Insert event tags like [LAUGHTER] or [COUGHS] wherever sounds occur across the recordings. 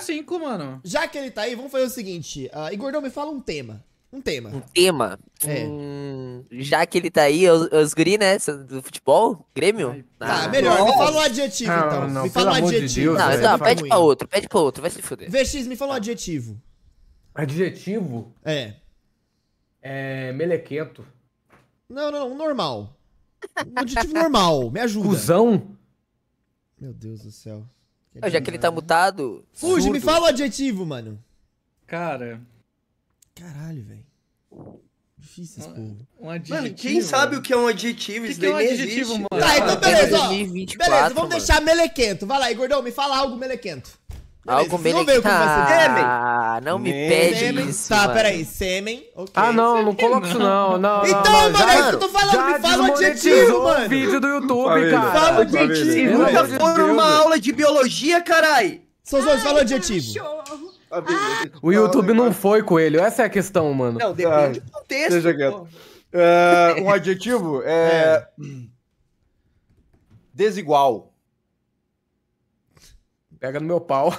cinco, mano. Já que ele tá aí, vamos fazer o seguinte. Uh, Igordão, me fala um tema. Um tema. Um tema? É. Hum, já que ele tá aí, os, os guri, né? Do futebol? Grêmio? Ah. Tá, ah, melhor. Me fala um adjetivo, não, então. Não, me fala um adjetivo. De Deus, não, pede ruim. pra outro, pede pra outro, vai se fuder. VX, me fala um adjetivo. Adjetivo? É. É. Melequento. Não, não, não. Normal. Um adjetivo normal. Me ajuda. Cusão? Meu Deus do céu já que ele tá né? mutado. Fuji, me fala o adjetivo, mano. Cara. Caralho, velho. Difícil esse povo. Um adjetivo, mano, quem sabe o que é um adjetivo? Isso que, que é um adjetivo, existe. mano? Tá, então beleza, ó. 2024, beleza, vamos mano. deixar melequento. Vai lá, gordão me fala algo melequento. Algo Beleza, Ah, não me Nem. pede Sêmen. isso. Tá, mano. peraí. Sêmen. ok. Ah, não, não coloca isso não. não Então, não, mano, é isso que eu tô falando. Me fala o adjetivo, mano. o vídeo do YouTube, Família. cara. Fala o adjetivo. Nunca foram uma aula de biologia, carai. Sozões, fala o adjetivo. O YouTube não foi coelho. Essa é a questão, mano. Não, depende do contexto. Deixa quieto. É, um adjetivo é, [LAUGHS] é. Desigual. Pega no meu pau.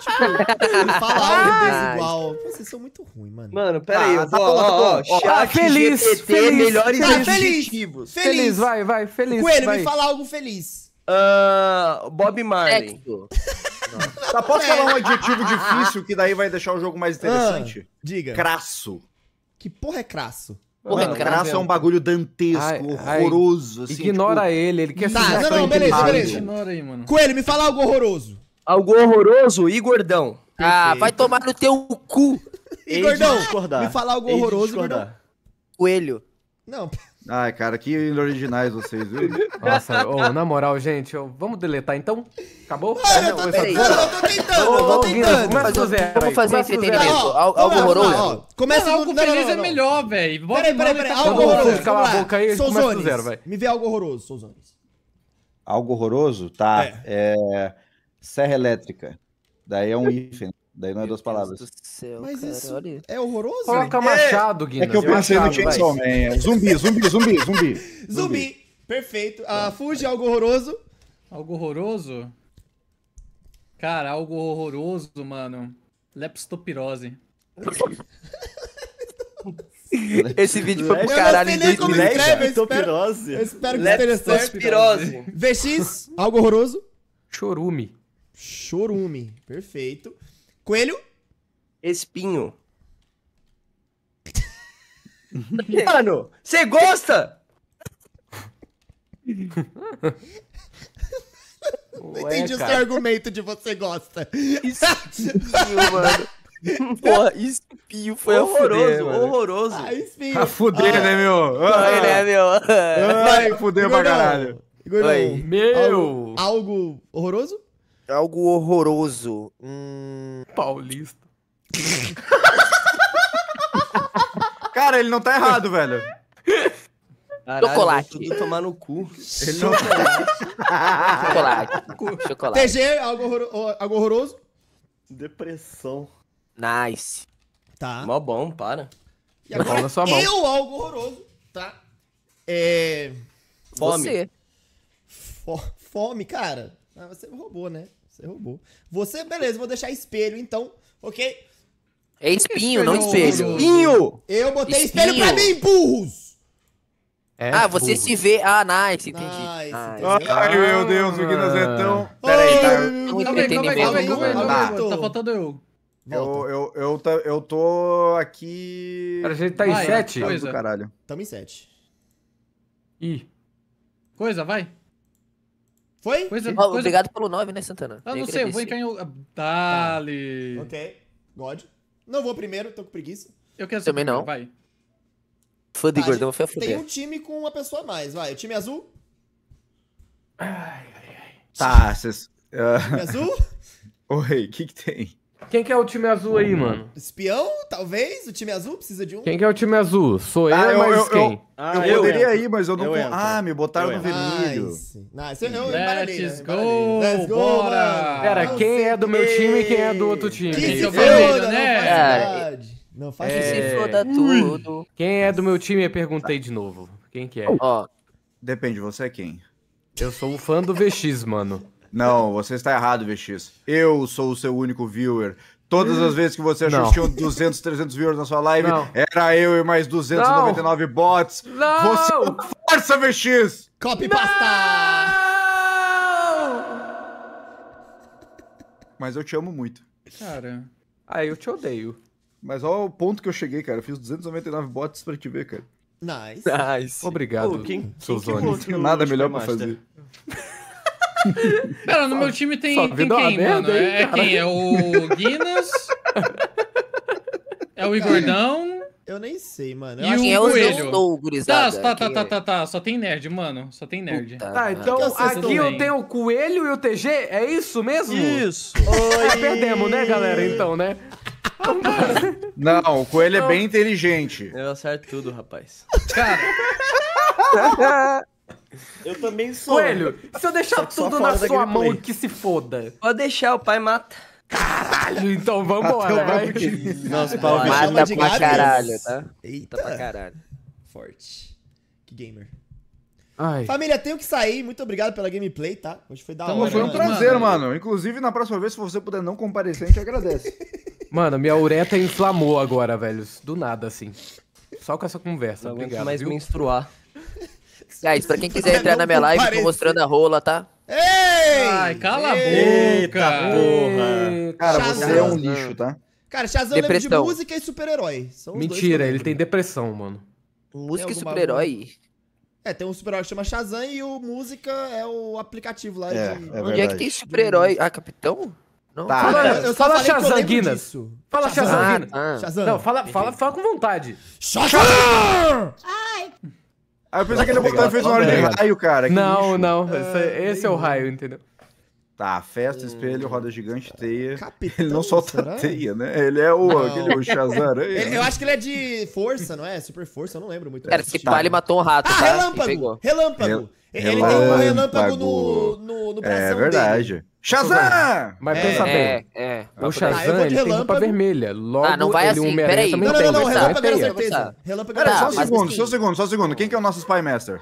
Tipo, [LAUGHS] fala algo igual. Vocês são muito ruins, mano. Mano, pera aí, tá, eu tá vou, tá ó, ó, ah, feliz, é feliz, melhores tá, feliz, feliz, vai, vai, feliz. Coelho, vai. me fala algo feliz. Uh, Bob Marley. Tá, posso é. falar um adjetivo difícil que daí vai deixar o jogo mais ah, interessante? diga. Crasso. Que porra é crasso? Porra, mano, graça é, é um bagulho dantesco, ai, horroroso. Ai, assim, ignora tipo... ele, ele quer Tá, não, não, beleza, beleza. Ignora aí, mano. Coelho, me fala algo horroroso. Algo horroroso e gordão. Ah, vai tomar no teu cu. E gordão, me fala algo horroroso horroroso, gordão. Coelho. Não. Ai, cara, que originais vocês, viu? Nossa, oh, na moral, gente, oh, vamos deletar então? Acabou? Ah, eu, tô tentando, eu tô tentando, oh, eu tô tentando. Vamos fazer, vamos fazer entretenimento. Algo horroroso. Começa algo feliz é melhor, velho. Peraí, peraí, peraí. Algo horroroso. Cala a boca aí, começa do zero, velho. Me vê algo horroroso, Souzones. Algo horroroso? Tá. É. é Serra Elétrica. Daí é um hífen. Daí não é duas palavras. Céu, Mas cara, isso olha. é horroroso. Coloca machado, Guinness. É que eu pensei no é Chainsaw Man. É zumbi, zumbi, zumbi, zumbi. Zumbi. Perfeito. Ah, tá. fuge, algo horroroso. Algo horroroso? Cara, algo horroroso, mano. Leptopirose. Esse vídeo foi pro caralho em 2010. Leptopirose. Eu espero que esteja certo. Então. Leptopirose. VX, algo horroroso. Chorume. Chorume. Perfeito. Coelho? Espinho. [LAUGHS] Mano, você gosta? Não entendi o seu argumento de você gosta. Espinho, [LAUGHS] mano. Porra, espinho foi horroroso, fuder, horroroso. Tá né, ah, espinho. É ah, fuder, ah. né, meu? Ai, né, meu? Ai, fuder pra caralho. Igorão, meu! Algo, algo horroroso? É algo horroroso. Hum... Paulista. [LAUGHS] Cara, ele não tá errado, velho. Caralho, Chocolate. Tudo tomar no cu. Ele não tá Chocolate. [LAUGHS] Chocolate. TG, algo, horror... algo horroroso? Depressão. Nice. Tá. Mó bom, para. E agora, na sua mão. eu algo horroroso, tá? É... Fome. Você. Fome, cara. Ah, você é roubou, né? Você é roubou. Você, beleza, vou deixar espelho então, ok? É espinho, não espelho. Espinho! Eu botei espinho. espelho pra mim, burros! É, ah, você burro. se vê. Ah, nice, entendi. Nice, ah, entendi. Ai, meu Deus, o Guinness é tão. Ah. Peraí, tá. Calma aí, calma aí, calma aí. Tá faltando eu. Eu, eu, eu, eu tô aqui. Cara, a gente tá em 7? caralho. Tamo em 7. Ih. Coisa, vai. Foi? Coisa, oh, coisa... Obrigado pelo 9, né, Santana? Ah, eu não sei, eu vou entrar em. Ah, tá. Dali. Ok. God. Não vou primeiro, tô com preguiça. Eu quero Também primeiro, não. Vai. Fã de tá, gordão, foi a fuder. Tem um time com uma pessoa a mais, vai. O time azul? Ai, ai, ai. Tá, tá vocês. Uh... azul? Oi, [LAUGHS] o que que tem? Quem que é o time azul aí, mano? Espião, talvez? O time azul precisa de um? Quem que é o time azul? Sou eu, ah, eu mas eu, quem? Eu, ah, eu, eu poderia ir, mas eu não... Eu ah, me botaram no vermelho. Nice. nice. Eu, embaralhei, Let's go, Let's go, bora! Pera, quem é do meu time e quem é do outro time? Que se foda, né? Não faz é... Que é. se foda tudo. Quem é do meu time? Eu perguntei de novo. Quem que é? oh. depende, você é quem? Eu sou um fã do VX, mano. Não, você está errado, VX. Eu sou o seu único viewer. Todas as vezes que você achou que tinha 200, 300 viewers na sua live, não. era eu e mais 299 não. bots. É não! Você força, VX! Copy pasta! Mas eu te amo muito. Cara, ah, eu te odeio. Mas olha o ponto que eu cheguei, cara. Eu fiz 299 bots pra te ver, cara. Nice. nice. Obrigado, Pô, quem, quem, que Nada melhor pra fazer. [LAUGHS] Cara, no meu time tem, tem quem, mano? Aí, é quem? É o Guinness? é o Igordão? Eu nem sei, mano. Eu e acho o é o Coelho. tá, tá, tá, tá, tá, tá. Só tem nerd, mano. Só tem nerd. Puta, tá, então aqui eu tenho o Coelho e o TG? É isso mesmo? Isso. Oi. Ah, perdemos, né, galera? Então, né? Não, o Coelho é bem inteligente. Eu acerto tudo, rapaz. Cara... [LAUGHS] Eu também sou. Coelho, se eu deixar tudo na sua mão, que se foda. Pode deixar, o pai mata. Caralho, então vambora. Então, Nossa, pau mata pra caralho, tá? Eita. Mata pra caralho. Forte. Que gamer. Ai. Família, tenho que sair. Muito obrigado pela gameplay, tá? Hoje foi da hora. Foi um né? prazer, mano. mano. Inclusive, na próxima vez, se você puder não comparecer, a gente agradece. [LAUGHS] mano, minha uretra inflamou agora, velho. Do nada, assim. Só com essa conversa. Não obrigado. mais viu? menstruar. Guys, pra quem quiser entrar na minha live, tô mostrando a rola, tá? Ei! Ai, cala a boca! Eita porra! Cara, Shazam. você é um lixo, tá? Cara, Shazam é lembra de música e super-herói. Mentira, ele tem depressão, mano. Música e super-herói? É, tem um super-herói que chama Shazam e o Música é o aplicativo lá. É, de... é Onde é que tem super-herói? Ah, Capitão? Não, tá. Fala, eu, eu fala Shazam, Guinness. Fala Shazam, Shazam. Ah, ah. Shazam. Não, fala, fala, fala com vontade. Shazam! Ah! Aí eu pensei que ele botou uma hora de raio, cara. não, lixo. não. Esse, é- esse é o raio, entendeu? Tá, festa, espelho, roda gigante, teia. Capitão, ele não solta será? teia, né? Ele é o, aquele, o Shazaraia. É ele, eu acho que ele é de força, não é? Super força, eu não lembro muito. Cara, que ele matou um rato. Ah, tá? relâmpago! Relâmpago! Relâmpago! Ele tem um relâmpago no, no, no é bração É verdade. Dele. Shazam! Mas é, pensa é, bem. É, é. o Shazam ah, ele tem roupa vermelha. Ah, Logo, ah, não vai ele assim. Peraí. Não, não, não, não. Relâmpago era certeza. Relâmpago é era só um segundo, só um segundo. Quem que é o nosso Spy Master?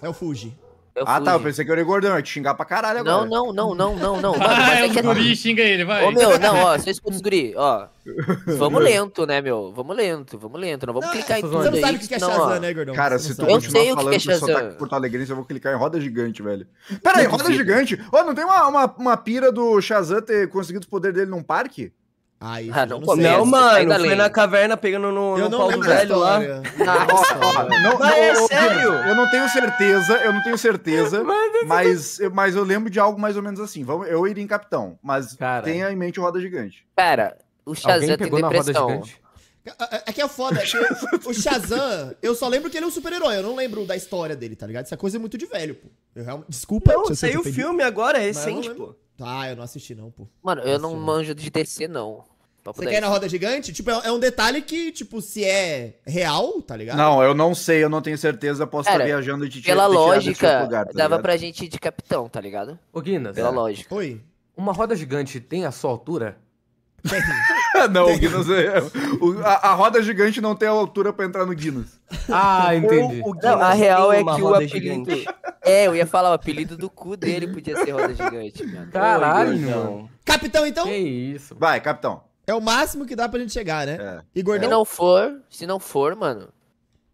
É o Fuji. Eu ah, fugi. tá. Eu pensei que eu era gordão, eu ia te xingar pra caralho agora. Não, não, não, não, não, não. [LAUGHS] Mano, ah, é, é, é o guri, assim. xinga ele, vai. Ô, meu, não, ó, você escuta os guri, ó. [LAUGHS] Vamos lento, né, meu? Vamos lento, vamos lento. Não vamos não, clicar em tudo Você não sabe o que é Shazam, né, gordão? Cara, se tu continuar falando que, é só tá Porto Alegre, eu vou clicar em Roda Gigante, velho. Pera é aí, Roda Gigante? Ô, não tem uma, uma, uma pira do Shazam ter conseguido o poder dele num parque? Aí, ah, ah não, não, não, mano, foi na caverna pegando no, eu no pau do velho lá. Ah, ó, não, não, é sério? Eu não tenho certeza, eu não tenho certeza, [LAUGHS] mas, eu, mas eu lembro de algo mais ou menos assim. Vamos, eu iria em Capitão, mas Cara. tenha em mente Roda Gigante. Pera, o Shazam tem depressão. É, é que é foda, é que o Shazam, eu só lembro que ele é um super-herói, eu não lembro da história dele, tá ligado? Essa coisa é muito de velho, pô. Eu, desculpa. Não, saiu o filme agora, é recente, pô. Tá, eu não assisti não, pô. Mano, eu não, não manjo de DC não. Você quer ir na roda gigante? Tipo, é um detalhe que, tipo, se é real, tá ligado? Não, eu não sei, eu não tenho certeza, posso Cara, estar viajando de Pela de lógica, lugar, tá dava ligado? pra gente ir de capitão, tá ligado? Ô, Guinness. Pela é. lógica. Oi. Uma roda gigante tem a sua altura? [LAUGHS] não, o Guinness é. O, a, a, roda gigante não tem a altura pra entrar no Guinness. Ah, entendi. O, o Guinness não, a real é que o apelido. É, eu ia falar, o apelido do cu dele podia ser roda gigante, mano. Caralho, não. Capitão, então? Que isso. Vai, capitão. É o máximo que dá pra gente chegar, né? É. E gordão. Se não for, se não for, mano,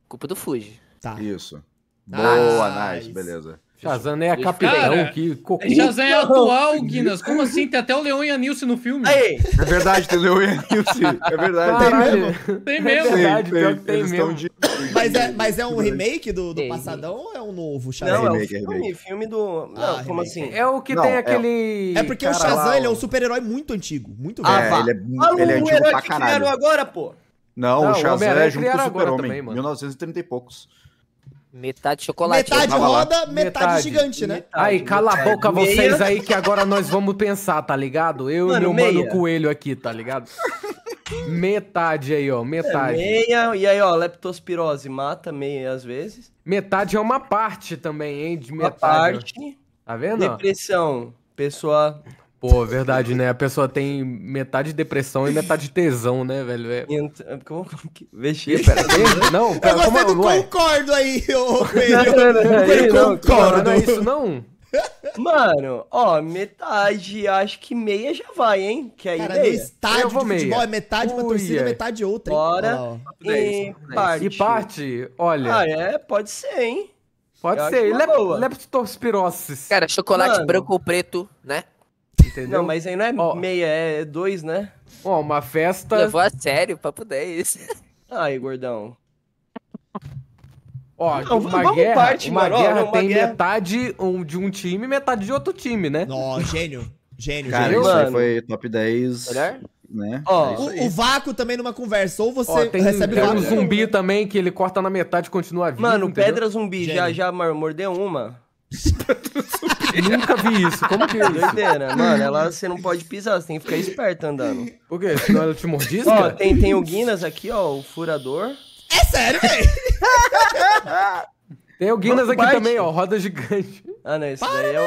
culpa do Fuji. Tá. Isso. Tá. Boa, nice, nice beleza. Shazam é a capitão Cara, é que. Shazam é atual, Guinness. Como assim? Tem até o Leon e a Nilce no filme. É verdade, tem o Leon e a Nilce. É verdade. Tem mesmo. É verdade, tem, tem, tem mesmo. De... Mas, é, mas é um remake do, do Passadão ou é um novo é Shazam? É não, é, um filme, filme do. Ah, não, ah, como assim? É o que Não, tem aquele. É porque Cara, o Shazam lá, ele é um super-herói muito antigo. Muito velho. Ah, ele é, ah, ele é antigo pra caralho. que criaram agora, pô. Não, o Shazam é junto com o Super-Homem. 1930 e poucos. Metade chocolate. Metade roda, metade, metade, gigante, né? Metade, aí, cala metade. a boca vocês aí que agora nós vamos pensar, tá ligado? Eu mano, e meu meia. mano coelho aqui, tá ligado? metade aí, ó, metade. É meia, e aí, ó, leptospirose mata meia às vezes. Metade é uma parte também, hein, de metade. Uma parte. Tá vendo? Depressão, pessoa Pô, verdade, né? A pessoa tem metade de depressão e metade de tesão, né, velho? É... Como, como que... Vixe, pera. Não, pera, Eu gostei como, do é? concordo aí, ô [LAUGHS] Pedro. Eu concordo. não é isso, não? Mano, ó, metade, acho que meia já vai, hein? Que aí é Cara, meia. no estádio de futebol meia. é metade pra torcida, é metade outra. Bora, oh. e parte. E parte, olha... Ah, é? Pode ser, hein? Pode Eu ser. Lep Leptospirose. Cara, chocolate Mano. branco ou preto, né? entendeu? Não, mas aí não é meia, é dois, né? Ó, uma festa. Levou a sério, papo 10. Ai, gordão. Ó, uma guerra, parte, uma mano. guerra uma tem guerra. metade um- de um time e metade de outro time, né? Ó, gênio. Gênio, Cara, gênio. isso aí foi top 10, Olha? né? Ó, É O, o vácuo também numa conversa. Ou você Ó, tem, recebe tem um vácuo. zumbi também que ele corta na metade e continua vivo. Mano, entendeu? pedra zumbi, já, já mordeu uma? [LAUGHS] Nunca vi isso. Como que é isso? Doideira, mano. Ela, você não pode pisar, você tem que ficar esperto andando. O quê? Senão ela te mordisca? Ó, tem, tem o Guinness aqui, ó, o furador. É sério, velho? [LAUGHS] Tem o Guinness aqui também, ó, roda gigante. Ah, não, isso Para, daí é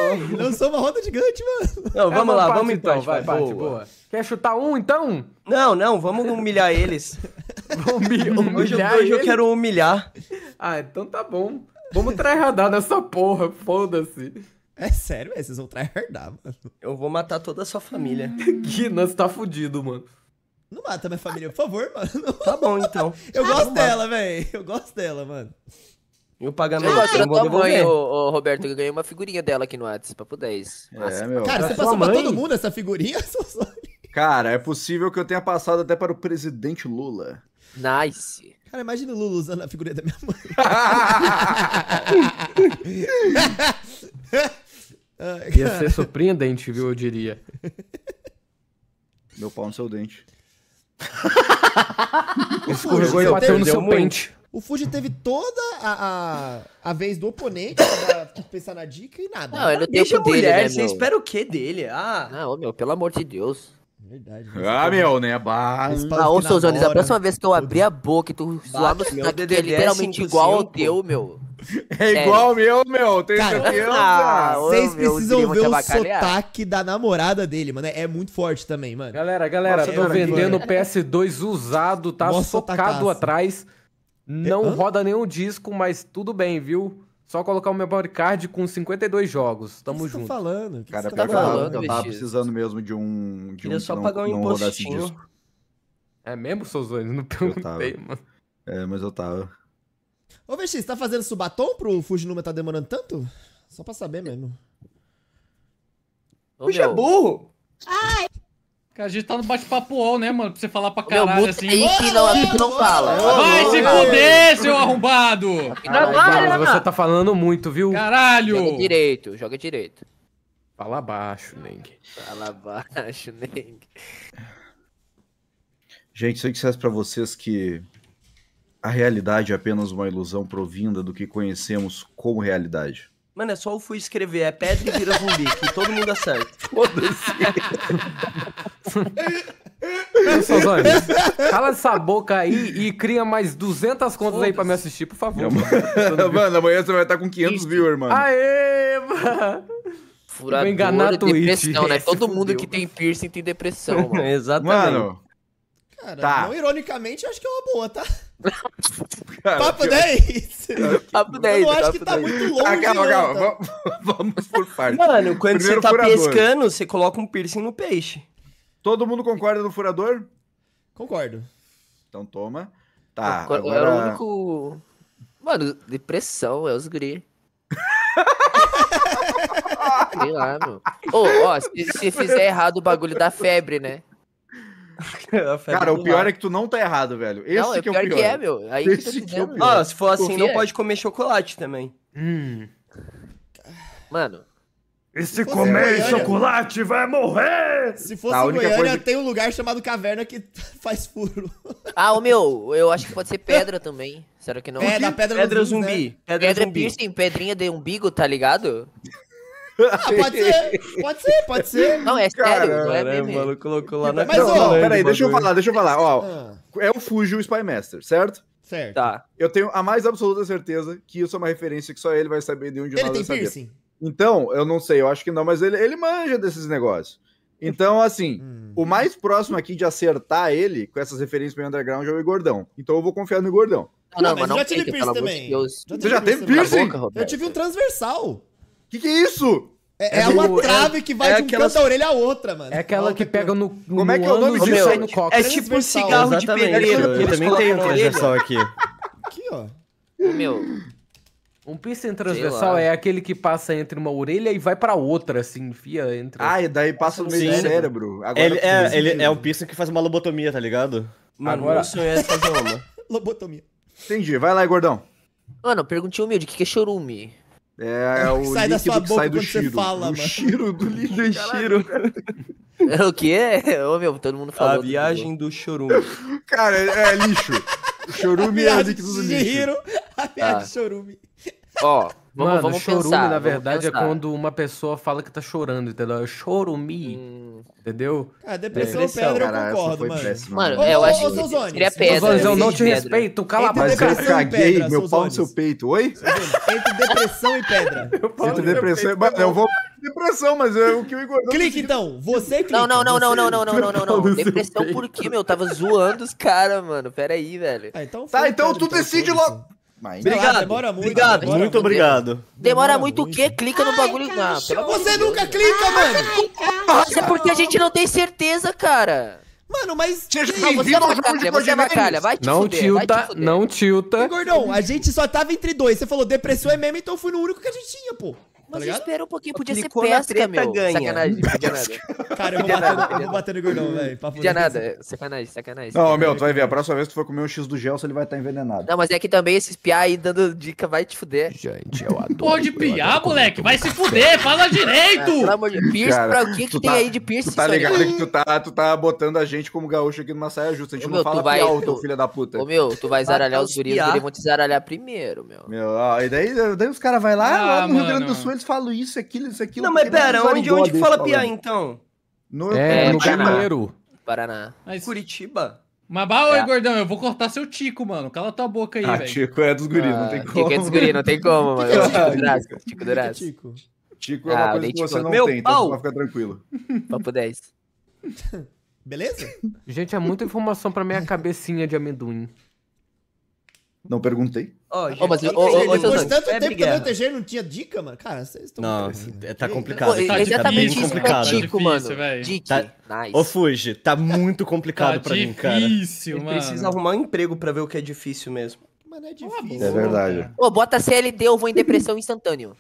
o... sou uma roda gigante, mano. Não, é vamos é lá, vamos então, parte, então, vai, vai, parte, boa. boa. Quer chutar um, então? Não, não, vamos humilhar eles. [LAUGHS] vamos humilhar hoje, hoje eu quero humilhar. Ah, então tá bom. Vamos tryhardar nessa porra, foda-se. É sério, véio, vocês vão tryhardar, mano. Eu vou matar toda a sua família. [LAUGHS] que nós tá fudido, mano. Não mata minha família, por favor, mano. Tá bom, então. Eu gosto dela, velho. Eu gosto dela, mano. E o pagamento eu ah, eu vou Mãe, ô, Roberto, eu ganhei uma figurinha dela aqui no WhatsApp pra 10. É, meu. Cara, tá você passou pra todo mundo essa figurinha? [LAUGHS] Cara, é possível que eu tenha passado até para o presidente Lula. Nice. Cara, imagina o Lula usando a figurinha da minha mãe. [LAUGHS] Ia ser surpreendente, viu? Eu diria. Meu pau no seu dente. [LAUGHS] Escorregou e bateu no seu muito. pente. O Fuji teve toda a, a, a vez do oponente pra pensar na dica e nada. Não, ele não o dele, né, Você meu? espera o quê dele? Ah, não, meu, pelo amor de Deus. Verdade. Ah, meu, né? Bah. Ah, ô, Souzones, a próxima vez que eu abrir a boca e tu zoar meu sotaque, é literalmente igual ao teu, meu. [LAUGHS] É igual ao meu, meu. Tenho cara, certeza. Ah, vocês precisam ver o sotaque da namorada dele, mano. É muito forte também, mano. Galera, galera, tô vendendo PS2 usado, tá socado atrás. Não é, roda nenhum disco, mas tudo bem, viu? Só colocar o meu bodycard com 52 jogos. Tamo tá junto. Tá falando? Que Cara, tá falando, eu tava precisando mesmo de um. De Queria um só não, pagar um impostinho. É mesmo, Souzoni? Não perguntei, mano. É, mas eu tava. Ô, Vesti, você tá fazendo subatom pro Fujinuma tá demorando tanto? Só pra saber mesmo. Puxa, é burro! Ai! Cara, a gente tá no bate-papo UOL, né, mano? Pra você falar pra caralho assim. Aí que não, aqui que não fala. Vai se fuder, seu arrombado! Caralho, você tá falando muito, viu? Caralho! Joga direito, joga direito. Fala baixo, Neng. Fala baixo, [LAUGHS] Neng. Gente, se eu dissesse é pra vocês que a realidade é apenas uma ilusão provinda do que conhecemos como realidade, Mano, é só eu fui escrever, é pedra e vira zumbi, que todo mundo acerta. [LAUGHS] Foda-se. cala essa boca aí e cria mais 200 contas aí pra me assistir, por favor. mano, amanhã você vai estar tá com 500 viewers, mano. Aê, mano. Furador, Vou enganar depressão, né? Todo mundo que tem piercing tem depressão, mano. [LAUGHS] Exatamente. Mano, Cara, tá. não ironicamente, eu acho que é uma boa, tá? [LAUGHS] Cara, papo 10! Papo 10, Eu não acho que tá muito longe. Ah, calma, calma. tá? [LAUGHS] Vamos por partes. Mano, quando Primeiro você tá furador. pescando, você coloca um piercing no peixe. Todo mundo concorda no furador? Concordo. Então toma. Tá. Eu, agora... É o único. Mano, depressão, é os guri. [LAUGHS] Sei lá, meu. Ô, oh, ó, se, se fizer errado o bagulho da febre, né? [LAUGHS] Cara, tá o pior é que tu não tá errado, velho. Esse não, é que é o pior. Que é, meu. Aí Esse que, que é o pior. Ah, se for assim, assim não é. pode comer chocolate também. Hum. Mano. E se, se comer Goiânia, chocolate, mano. vai morrer! Se tá, fosse tá, Goiânia, coisa... tem um lugar chamado Caverna que [LAUGHS] faz furo. Ah, o meu, eu acho que pode ser pedra também. Será que não? É, da pedra, pedra zumbi. zumbi. Né? Pedra, pedra zumbi. piercing, pedrinha de umbigo, tá ligado? Ah, pode ser, pode ser, pode ser. [LAUGHS] Não, é sério, não é mesmo? Né, mano, colocou lá na Mas, ó, não, peraí, deixa eu falar, deixa eu falar. Ó, ah. eu é fujo o Spy Master, certo? Certo. Tá. Eu tenho a mais absoluta certeza que isso é uma referência que só ele vai saber de onde ele nós tem piercing. Então, eu não sei, eu acho que não, mas ele, ele manja desses negócios. Então, assim, hum. o mais próximo aqui de acertar ele com essas referências pro underground é o Igordão. Então eu vou confiar no Igordão. Não, não, não mas, mas já tive piercing também. Você já teve piercing? Boca, eu tive um transversal. Que que é isso? É, é, é uma é trave que vai é de um canto da orelha à outra, mano. É aquela que pega no, Como é que é o nome disso? aí no é tipo um é tipo cigarro de pedreiro. Eu também tipo tenho um transversal aqui. Aqui, ó. Meu, um piercing transversal é aquele que passa entre uma orelha e vai pra outra, assim, enfia entre. Ah, e daí passa no meio do cérebro. Agora ele, é, ele é um piercing que faz uma lobotomia, tá ligado? Mano, Agora... meu sonho é fazer uma. [LAUGHS] lobotomia. Entendi, vai lá, gordão. Mano, perguntinha humilde, o que, que é chorume? É, é o sai da sua boca sai quando você fala, o mano. Shiro do líder é Shiro. É o que é? [LAUGHS] Ô, meu, todo mundo falou. A viagem do chorume. [LAUGHS] Cara, é, é lixo. [LAUGHS] O chorume é o líquido do lixo. Shiro, a viagem ah. do chorume. Ó, Vamos, Mano, vamos chorume, pensar, na verdade, é quando uma pessoa fala que tá chorando, entendeu? É Chorumi, hum. entendeu? Ah, depressão, é. depressão pedra, cara, eu concordo, mano. Péssimo, mano. mano, eu ô, acho ô, que seria pedra. Zones, eu não te pedra. respeito, cala a boca. Mas eu caguei, pedra, meu pau no seu peito, oi? Entre depressão e pedra. [LAUGHS] Entre depressão e... eu vou... Depressão, mas é o que o Igor... Clique, então. Você clica. Não, não, não, não, não, não, não, não, não. Depressão por quê, meu? Eu tava zoando os caras, mano. Pera aí, velho. Ah, então... Tá, então tu então decide logo. Mas obrigado, lá, demora muito. Obrigado. Demora muito obrigado. Demora, demora muito, o quê? Clica no bagulho. Ai, não, ah, você nunca clica, ai, mano. Nossa, é porque a gente não tem certeza, cara. Mano, mas. Tinha não, você abacalha, é você é abacalha, é vai te não fuder, tilta, vai te Não tilta. E, Gordão, a gente só tava entre dois. Você falou depressão é meme, então eu fui no único que a gente tinha, pô. Tá espera um pouquinho, podia ser pesca, treta, meu. Então. Ganha. Sacanagem, podia nada. Cara, eu vou, bater, nada, eu vou bater no gordão, velho. Podia nada, sacanagem, sacanagem. Não, meu, tu vai ver, a próxima vez que tu for comer um X do Gelson, ele vai estar tá envenenado. Não, mas é que também esses piá aí dando dica vai te fuder. Gente, eu adoro. Pode piar, moleque, vai se fuder, fala direito! pelo amor de Pierce, pra o que que tem tá- aí de Pierce? Tu tá ligado que tu tá, tu tá botando a gente como gaúcho aqui numa saia justa, a gente não fala piá, ô teu filho da puta. Ô, meu, tu vai zaralhar os guris, eles vão te zaralhar primeiro, meu. Meu, e daí os caras vão lá, ah, lá no Rio Grande do Sul, eles falam isso, aquilo, isso, aquilo. Não, mas pera, onde, onde que fala Piá, então? No, é, no Janeiro. Paraná. Mas... Curitiba. Mas bala oi, é. gordão, eu vou cortar seu Tico, mano. Cala tua boca aí, ah, velho. Tico é dos guris, ah, não tem ah, como. Tico é dos guris, não tem como, mano. [LAUGHS] tico Durasco, Tico Durasco. Tico. tico é uma ah, coisa que você não Meu tem, então pau. então vai ficar tranquilo. Papo 10. Beleza? Gente, é muita informação pra minha cabecinha de amendoim. Não perguntei. Oh, oh, mas, é eu, oh, oh, depois tanto é tempo que o TG não tinha dica, mano. Cara, vocês estão. Não, é, tá complicado. Oh, tá exatamente complicado. Tico, mano. Dica. Tá... Nice. Ô, Fuji, tá, tá muito complicado [LAUGHS] tá pra difícil, mim, cara. Difícil, mano. Precisa arrumar um emprego pra ver o que é difícil mesmo. Mano, é difícil. É verdade. Ô, bota CLD, eu vou em depressão instantâneo.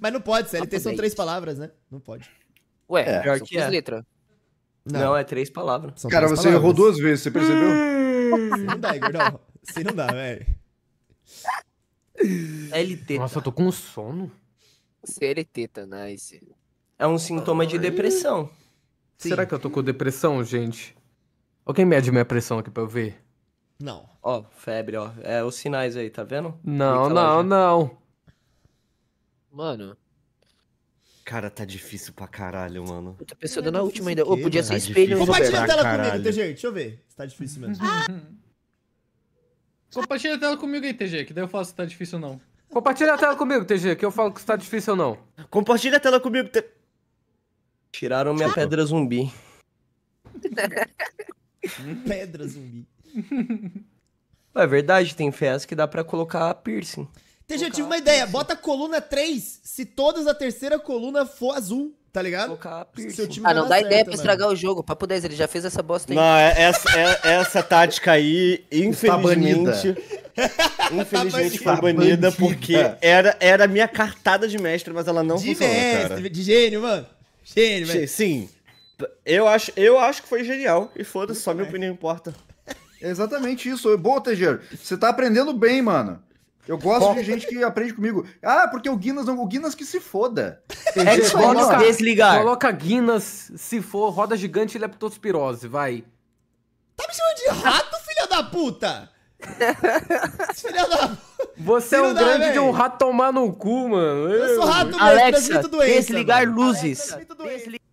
mas não pode, CLT tá são três palavras, né? Não pode. Ué, é, pior que é. Letra. Não. não, é três palavras. São cara, três você palavras. errou duas vezes, você percebeu? Hum. Se não dá, gordão. Se assim não dá, velho. LT. Nossa, eu tô com sono. CLT, é Tanais. É um sintoma de depressão. Sim. Será que eu tô com depressão, gente? Alguém mede minha pressão aqui pra eu ver? Não. Ó, febre, ó. É os sinais aí, tá vendo? Não, não, não. Mano, Cara, tá difícil pra caralho, mano. Eu tô pensando na última ainda. Ô, oh, podia ser tá espelho. Compartilha a tela caralho. comigo, TG. Deixa eu ver se tá difícil mesmo. [LAUGHS] Compartilha a tela comigo aí, TG, que daí eu falo se tá difícil ou não. Compartilha a tela comigo, TG, que eu falo que se tá difícil ou não. Compartilha a tela comigo, TG. Tiraram minha pedra zumbi. [LAUGHS] pedra zumbi. É verdade, tem festa que dá pra colocar piercing. Tem gente, tive uma ideia. Bota coluna 3 se todas a terceira coluna for azul. Tá ligado? ah, não dá ideia pra estragar o jogo. Papo 10, ele já fez essa bosta aí. Não, essa, é, é, é, é, essa tática aí, tá infelizmente. Tá infelizmente foi banida tá porque era, era minha cartada de mestre, mas ela não de funcionou, mestre, cara. De gênio, mano. Gênio, velho. Sim. Eu acho, eu acho que foi genial. E foda-se, só minha opinião importa. É exatamente isso. Boa, Tejero, Você tá aprendendo bem, mano. Eu gosto de gente que aprende comigo. Ah, porque o Guinness não. O Guinness que se foda. Xbox é coloca, desligar. Coloca Guinness, se for, roda gigante e leptospirose, é vai. Tá me chamando de rato, filha da puta! [LAUGHS] filha da Você é filha é um da grande véi. de um rato tomar no cu, mano. Eu sou rato mesmo, Alexa, doença, desligar mano. luzes. Alexa, desligar.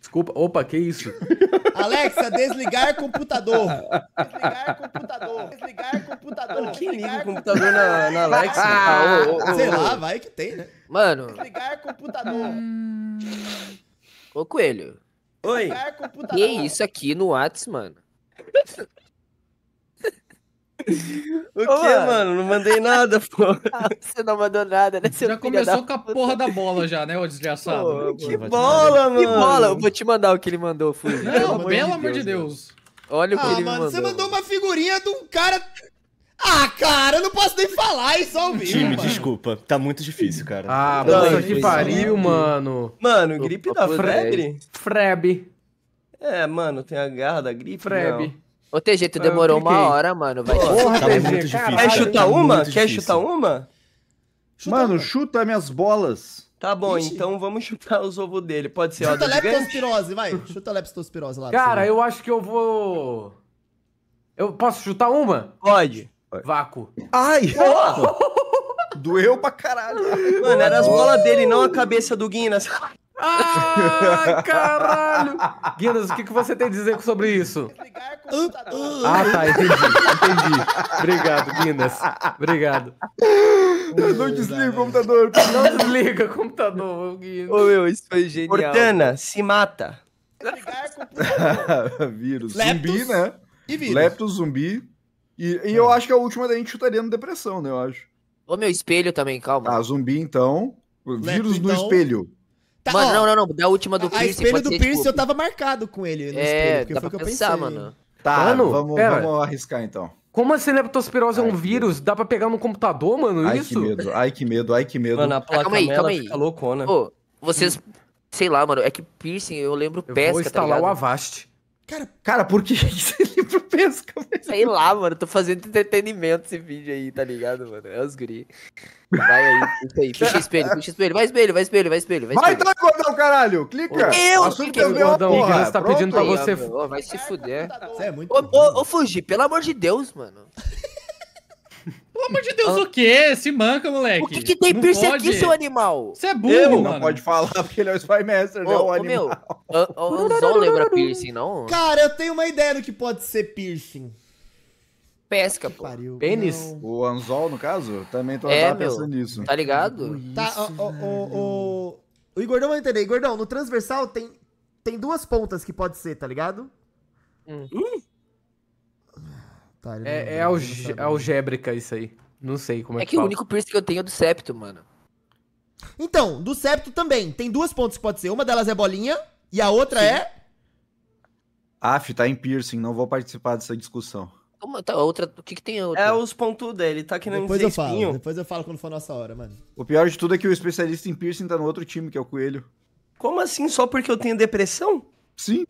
Desculpa, opa, que isso? [LAUGHS] Alexa, desligar computador. Desligar computador. Desligar computador. Mano, quem liga o computador na, na [LAUGHS] Alexa? Ah, Sei lá, vai que tem, né? Mano. Desligar computador. Ô, Coelho. Oi. Que isso aqui no Whats, mano? [LAUGHS] O Ô, que, mano? mano? Não mandei nada, pô. [LAUGHS] Ah, você não mandou nada, né? Você já começou com a porra da bola já, né, ô desgraçado? Pô, que bola, mano! Que bola! Eu vou te mandar o que ele mandou, Fui. Não, pelo amor, pelo de, amor Deus, de Deus. Olha o que ah, ele mano, mandou. Você mandou uma figurinha de um cara... Ah, cara, eu não posso nem falar isso ao vivo. Time, desculpa. Tá muito difícil, cara. Ah, tá mano, que pariu, mano. Mano, gripe da frebre. Freb. É, mano, tem a garra da gripe. Febre. Ô, TG, tu demorou uma hora, mano. Vai Porra, chutar. TG, muito caralho, é Quer chutar uma? Quer difícil. chutar uma? Chuta mano, uma. chuta minhas bolas. Tá bom, Ixi. então vamos chutar os ovos dele. Pode ser Chuta a leptospirose, vai. Chuta a leptospirose lá. Cara, eu acho que eu vou... Eu posso chutar uma? Pode. Vácuo. Ai! Doeu pra caralho. Mano, era as bolas dele, não a cabeça do Guinness. Né? Ai, ah, [LAUGHS] caralho! Guinness, o que, que você tem a dizer sobre isso? Ah, tá, entendi, entendi. Obrigado, Guinness. Obrigado. Eu não desliga o computador. Não desliga o computador, Guinness. Ô, meu, isso foi genial. Cortana, se mata. [LAUGHS] vírus. Leptos zumbi, né? E vírus. Leptos, zumbi. E, e eu é. acho que a última da gente chutaria no depressão, né? Eu acho. Ô, meu espelho também, calma. Ah, zumbi então. Vírus Lepto, no então... espelho. Tá, mano, ó, não, não, não. Da última do Pierce. A espelho do Pierce tipo eu tava marcado com ele no é, espelho, porque foi o que eu pensei. Mano. Tá, mano, vamos, vamos arriscar então. Como a celeptospirose é um vírus? Dá pra pegar no computador, mano? Ai, isso? Que medo, ai, que medo, ai, que medo. Mano, a ah, placa calma aí, calma aí. loucona. Pô, vocês. Sei lá, mano. É que piercing, eu lembro eu pesca. Vou tá instalar tá o Avast. Cara, cara, por que [LAUGHS] esse livro pesca? Sei lá, mano, tô fazendo entretenimento esse vídeo aí, tá ligado, mano? É os guri. Vai aí, puxa aí, puxa espelho, puxa espelho, vai espelho, vai espelho, vai espelho. Vai, espelho. vai tá, gordão, caralho, clica. Eu, clica, o gordão, porra, Igreja tá pedindo pra você. Aí, ó, vai se é fuder. Ô, é ô, ô, pelo amor de Deus, mano. Pelo amor de Deus, ah. o quê? Se manca, moleque. O que, que tem não piercing pode? aqui, seu animal? Você é burro, ele mano. não pode falar [LAUGHS] porque ele é o Spy Master, né, não o animal. Meu, o Anzol lembra piercing, não? Cara, eu tenho uma ideia do que pode ser piercing. Pesca, pô. Pariu, Pênis? Não. O anzol, no caso? Também tô é, pensando nisso. Tá ligado? Tá, isso, tá, o, o, o, o Igordão vai entender. Igordão, no transversal tem, tem duas pontas que pode ser, tá ligado? Hum. hum? Tá, é é alge né? algébrica isso aí. Não sei como é, que É que o único piercing que eu tenho é do septo, mano. Então, do septo também. Tem duas pontas que pode ser. Uma delas é bolinha e a outra Sim. é... Af, tá em piercing. Não vou participar dessa discussão. Uma, tá, outra, o que, que tem outra? É os pontudos dele, tá querendo depois eu falo, Depois eu falo quando for a nossa hora, mano. O pior de tudo é que o especialista em piercing tá no outro time, que é o Coelho. Como assim? Só porque eu tenho depressão? Sim.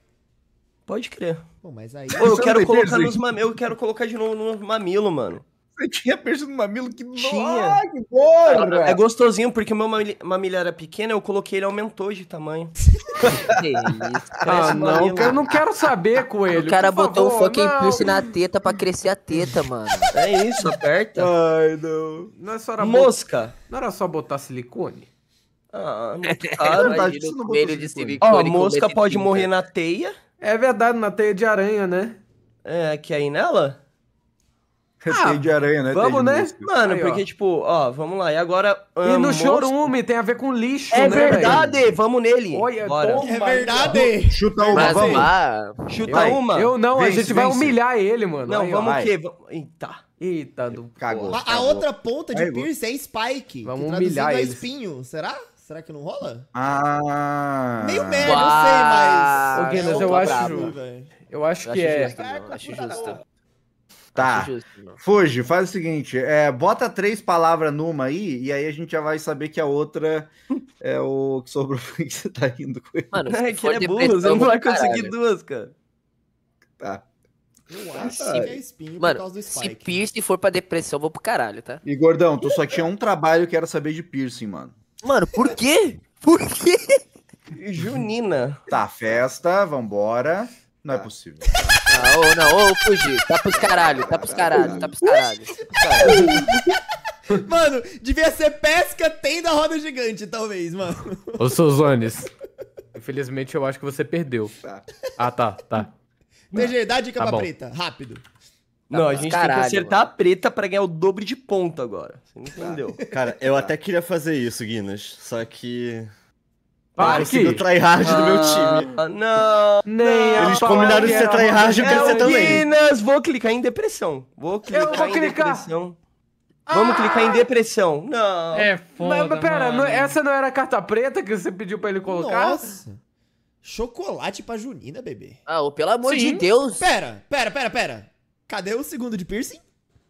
Pode crer mas aí. Pô, eu é quero colocar nos mam... Eu quero colocar de novo no mamilo, mano. Você tinha piercing no mamilo? Que tinha. Ai, que porra! É gostosinho, porque o meu mamilo era pequeno, eu coloquei ele aumentou de tamanho. [LAUGHS] que isso, [LAUGHS] ah, não, eu não quero saber, coelho. O cara botou favor, o fucking não. piercing na teta pra crescer a teta, mano. É isso, aperta. Ai, não. não é só era Mosca. Não era só botar silicone? Ah, muito [LAUGHS] caro. não botou silicone. Ó, mosca pode morrer na teia. É verdade, na teia de aranha, né? É, que aí nela? Ah, teia de aranha, né? Vamos, né? Música. Mano, aí, porque, ó. tipo, ó, vamos lá. E agora. e no chorume, tem a ver com lixo, é né? É verdade, véio? vamos nele. Olha, Bora. é verdade. Chuta uma, Mas, vamos. lá. Chuta vai. uma. Eu não, vence, a gente vence. vai humilhar ele, mano. Não, aí, vamos o quê? Eita. Eita, do cagou, cagou. A outra ponta de Pierce é Spike. Vamos humilhar é ele. É espinho, será? Será que não rola? Ah! Meio merda, eu sei, mas. Ô, Guinness, tá eu, acho. Eu acho que é. Justo, é tá. acho justo. Tá. Fuji, faz o seguinte: é, bota três palavras numa aí, e aí a gente já vai saber que a outra é o que sobrou [LAUGHS] que você tá indo com ele. Mano, é que ele é burro, você não vai conseguir duas, cara. Tá. Eu tá acho que é espinho mano, por causa do Spike. Se né? piercing for pra depressão, eu vou pro caralho, tá? E gordão, tu só tinha um trabalho que era saber de piercing, mano. Mano, por quê? Por quê? Junina. Tá, festa, vambora. Não é possível. Não, ou não, ou fugi. Tá pros caralho, tá pros caralho, tá pros caralho. Mano, devia ser pesca, tem da roda gigante, talvez, mano. Ô, Souzones, infelizmente eu acho que você perdeu. Tá. Ah, tá, tá. DG, dá a dica tá pra bom. preta, rápido. Tá não, a gente caralho, tem que acertar mano. a preta para ganhar o dobro de ponto agora. Você não entendeu? Cara, eu até queria fazer isso, Guinness, só que. parece o que? tryhard ah, do meu ah, time. Não, não. Eles combinaram de ser tryhard e você é também. Guinness, vou clicar em depressão. Vou clicar eu vou em clicar. depressão. Vamos ah! clicar em depressão. Não. É, é foda. Mas, pera, essa não era a carta preta que você pediu pra ele colocar? Nossa. Chocolate pra Junina, bebê. Ah, pelo amor Sim. de Deus. Pera, pera, pera, pera. Cadê o segundo de piercing?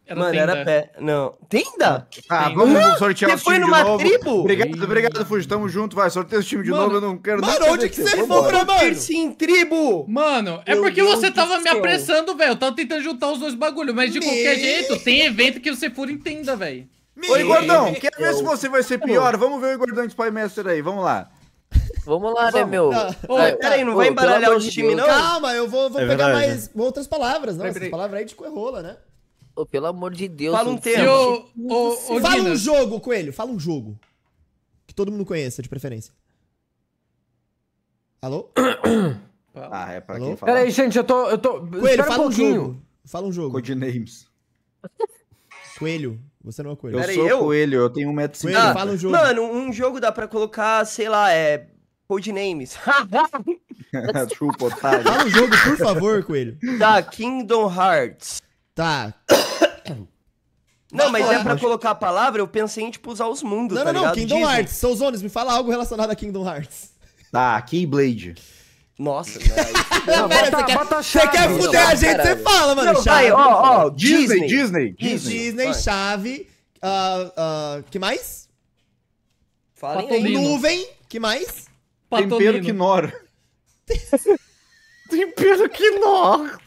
Era Mano, tenda. era pé. Não. Tenda? Ah, vamos sortear Você os foi times de numa novo. tribo? Obrigado, obrigado, Fuji. Tamo junto, vai. Sorteia o time de Mano, novo, eu não quero Mano, nada onde que você foi pra, mano? Piercing tribo! Mano, é Meu porque Deus você do tava me apressando, velho. Eu tava tentando juntar os dois bagulhos, mas de Me- qualquer jeito, tem evento que você fura entenda, velho. Oi, Gordão. Quer ver se você vai ser pior. Vamos ver o Gordão de Spy Master aí, vamos lá. Vamos lá, né, meu? Ô, peraí, não ô, vai embaralhar o time, não? Calma, eu vou, vou é pegar verdade. mais outras palavras. Não, peraí, palavras aí de coerrola, né? Ô, pelo amor de Deus. Fala um tempo. É fala um jogo, Coelho. Fala um jogo. Que todo mundo conheça, de preferência. Alô? Ah, é pra Alô? quem fala. Peraí, gente, eu tô... Eu tô... Coelho, Espera fala um, um jogo. Fala um jogo. Code Names. Coelho. Você não é o coelho. Eu Pera sou eu? coelho, eu tenho 1,50m. Ah, fala um jogo. Mano, um jogo dá pra colocar, sei lá, é. Codenames. [LAUGHS] [LAUGHS] Chupa, otário. Fala um jogo, por favor, coelho. Tá, Kingdom Hearts. Tá. Não, mas é pra colocar a palavra, eu pensei em, tipo, usar os mundos, Não, tá não, não, Kingdom Disney. Hearts. São me fala algo relacionado a Kingdom Hearts. Tá, Keyblade. Nossa, [LAUGHS] não, pera, bota, você, bota você quer fuder não, a gente, caralho. você fala, mano. Não, chave, ó, ó, Disney, Disney, Disney. Disney, chave. Uh, uh, que mais? Falem Nuvem, que mais? Patolino. Tempero nora. [LAUGHS] Tempero que nora.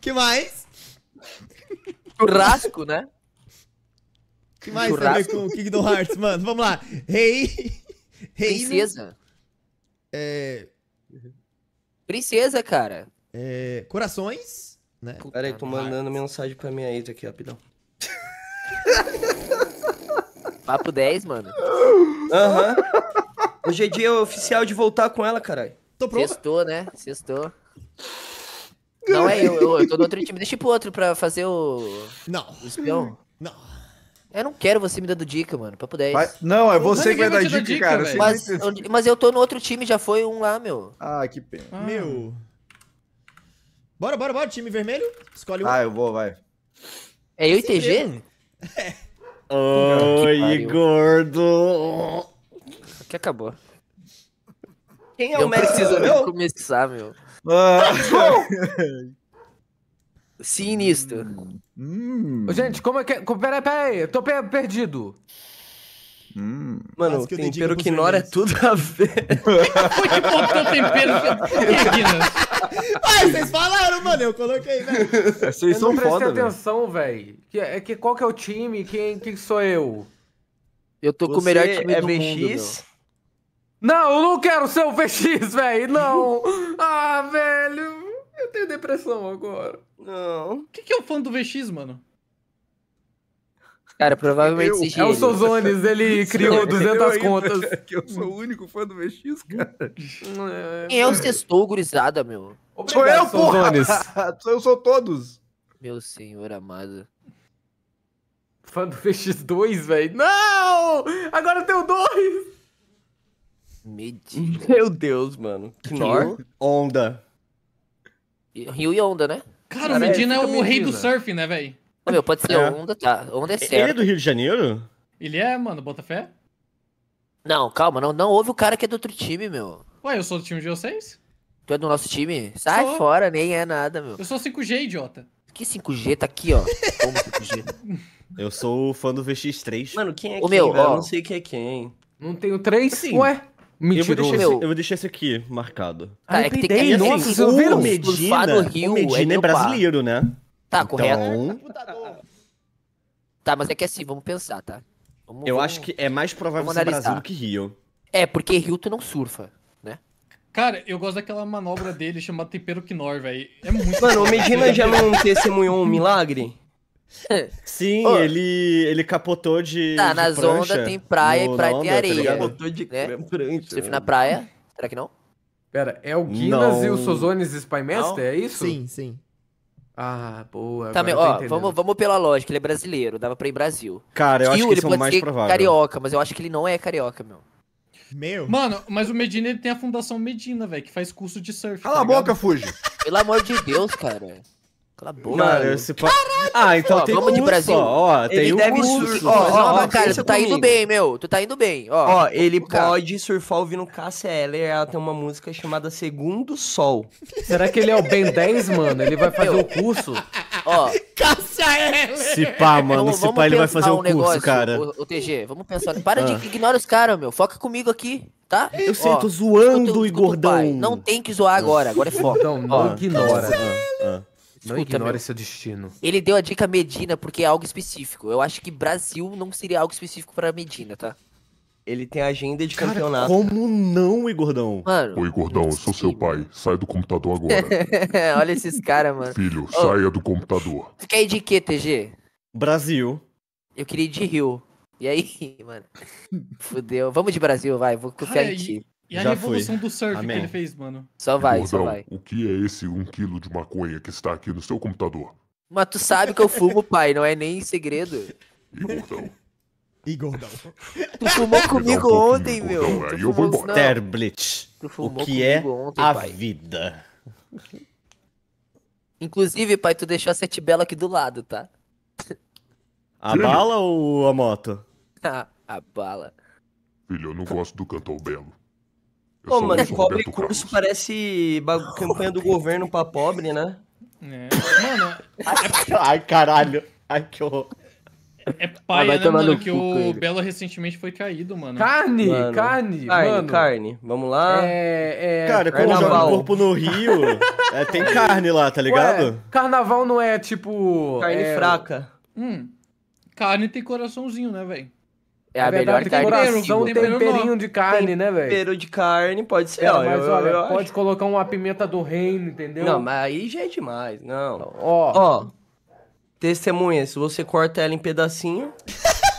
Que mais? Churrasco, né? Que mais Churrasco? tem a Kingdom Hearts, mano? Vamos lá. Rei. Rei. Princesa. É... Princesa, cara. É... Corações, né? Peraí, tô mandando mensagem pra minha ex aqui, rapidão. [LAUGHS] Papo 10, mano. Aham. Uhum. Hoje é dia oficial de voltar com ela, caralho. Tô pronto. Sextou, né? Sextou. Não é eu, eu, eu tô no outro time. Deixa pro outro pra fazer o. Não. O espião. Não. Eu não quero você me dando dica, mano, pra poder. Mas, não, é você que vai dar dica, dica, cara. Mas, mas, eu tô no outro time, já foi um lá, meu. Ah, que pena. Ah. Meu. Bora, bora, bora, time vermelho. Escolhe um. Ah, eu vou, vai. É eu e TG? [LAUGHS] É. Oi, gordo. Aqui acabou. Quem é eu o Eu Preciso começar, meu. Ah. [LAUGHS] Sinistro. Hum. Hum. Gente, como é que. Peraí, é? peraí, eu tô per perdido. Hum. Mano, que tempero que é tudo a ver. Foi que botou tempero que Ai, [LAUGHS] vocês falaram, mano, eu coloquei, velho. Né? É, vocês são não foda, atenção, velho. Que, é, é que qual que é o time? Quem, quem sou eu? Eu tô Você com o melhor time é do BX? mundo, meu. Não, eu não quero ser o VX, velho, não. [LAUGHS] ah, velho. Eu tenho depressão agora. Não. O que, que é o fã do VX, mano? Cara, provavelmente eu, É o Sozones, ele [LAUGHS] criou 200 contas. [LAUGHS] Que eu sou o único fã do VX, cara. É. Quem é o sextou, gurizada, meu? sou eu, Sozones. [LAUGHS] eu sou todos. Meu senhor amado. Fã do VX2, velho. Não! Agora tem o 2! Meu Deus, mano. Que, que é onda. Rio e Onda, né? Cara, o Medina é, é o Medina. rei do surf, né, velho? Meu, pode ser é. Onda, tá. Onda é certo. Ele é do Rio de Janeiro? Ele é, mano, Botafé? Não, calma, não, não ouve o cara que é do outro time, meu. Ué, eu sou do time de vocês? Tu é do nosso time? Sai sou. fora, nem é nada, meu. Eu sou 5G, idiota. Que 5G? Tá aqui, ó. Como 5G? [LAUGHS] Eu sou fã do VX3. Mano, quem é Ô, quem, meu, Ó, eu não sei quem é quem. Não tenho três? sim. Ué? Mentiroso. Eu vou, esse, eu vou deixar esse aqui marcado. Ah, tá, é, é que tem que... Nossa, assim, o, o Medina, do Rio o Medina é, é brasileiro, né? Tá, então... correto. Tá, mas é que assim, vamos pensar, tá? Vamos, eu vamos... acho que é mais provável ser Brasil do que Rio. É, porque Rio tu não surfa, né? Cara, eu gosto daquela manobra dele chamada Tempero Knorr, velho. É muito... Mano, o Medina já não testemunhou um milagre? [LAUGHS] Sim, ele, ele capotou de. Tá, de nas ondas tem praia e praia tem tá areia. capotou de né? prancha. Surf na praia? Será que não? Pera, é o Guinness não. e o Sozones Spymaster? É isso? Sim, sim. Ah, boa. Tá, meu, ó, vamos, vamos pela lógica, ele é brasileiro, dava pra ir Brasil. Cara, eu acho que ele pode é mais ser é provável. carioca, mas eu acho que ele não é carioca, meu. Meu. Mano, mas o Medina ele tem a Fundação Medina, velho, que faz curso de surf. Cala tá a boca, Fuji. Pelo amor de Deus, cara. Cala a boca. Mano, Esse pa... Caraca, ah, então ó, tem vamos um de Brasil. ó, tem ele um deve surfar. Ó, ó, ó, cara, tu tá comigo. indo bem, meu. Tu tá indo bem, ó. Ó, ele pode surfar ouvindo Cassia Eller. Ela tem uma música chamada Segundo Sol. Será que ele é o Ben 10, mano? Ele vai fazer o curso? Ó. Cassia Se pá, mano, se pá, ele vai fazer um o curso, negócio, cara. O, o, TG, vamos pensar. Para ah. de ignorar os caras, meu. Foca comigo aqui. Tá? Eu sei, tô zoando, Igordão. Não tem que zoar agora, agora é foco. Então, não ignora. Cassia não Escuta, ignore meu. seu destino. Ele deu a dica Medina porque é algo específico. Eu acho que Brasil não seria algo específico para Medina, tá? Ele tem agenda de Cara, campeonato. Como não, Igordão? Mano, Oi, Gordão, eu sou seu pai. Sai do computador agora. [LAUGHS] Olha esses caras, mano. Filho, Ô, saia do computador. Tu quer ir de quê, TG? Brasil. Eu queria ir de Rio. E aí, [LAUGHS] mano? Fudeu. Vamos de Brasil, vai. Vou confiar Cara, em ti. E a Já revolução do surf Amém. que ele fez, mano. Só vai, Gordão, só vai. O que é esse um quilo de maconha que está aqui no seu computador? Mas tu sabe que eu fumo, pai, não é nem segredo. E Gordão. E Gordão. Tu fumou comigo um ontem, meu. Gordão, aí eu vou embora. Terblitz. O que é ontem, a pai. vida. Inclusive, pai, tu deixou a sete bela aqui do lado, tá? A bala ou a moto? [LAUGHS] a bala. Filho, eu não gosto do cantor belo. Pô, mano, cobre curso Carlos. parece campanha do governo pra pobre, né? É. Mano. É- Ai, caralho. Ai, que horror. É pai, ah, né, mano, que o ele. Belo recentemente foi caído, mano. Carne, mano. carne, carne, mano. carne. Vamos lá. É, é... Cara, quando joga o corpo no Rio, é, tem [LAUGHS] carne lá, tá ligado? Ué, carnaval não é, tipo... Carne é fraca. Hum, carne tem coraçãozinho, né, velho? É, a é melhor verdade, carne coração possível, tem temperinho de carne, né, velho? Tempero de carne, pode ser. É, ó, mas olha, pode acho... colocar uma pimenta do reino, entendeu? Não, mas aí já é demais, não. Ó. Ó. Testemunha, se você corta ela em pedacinho.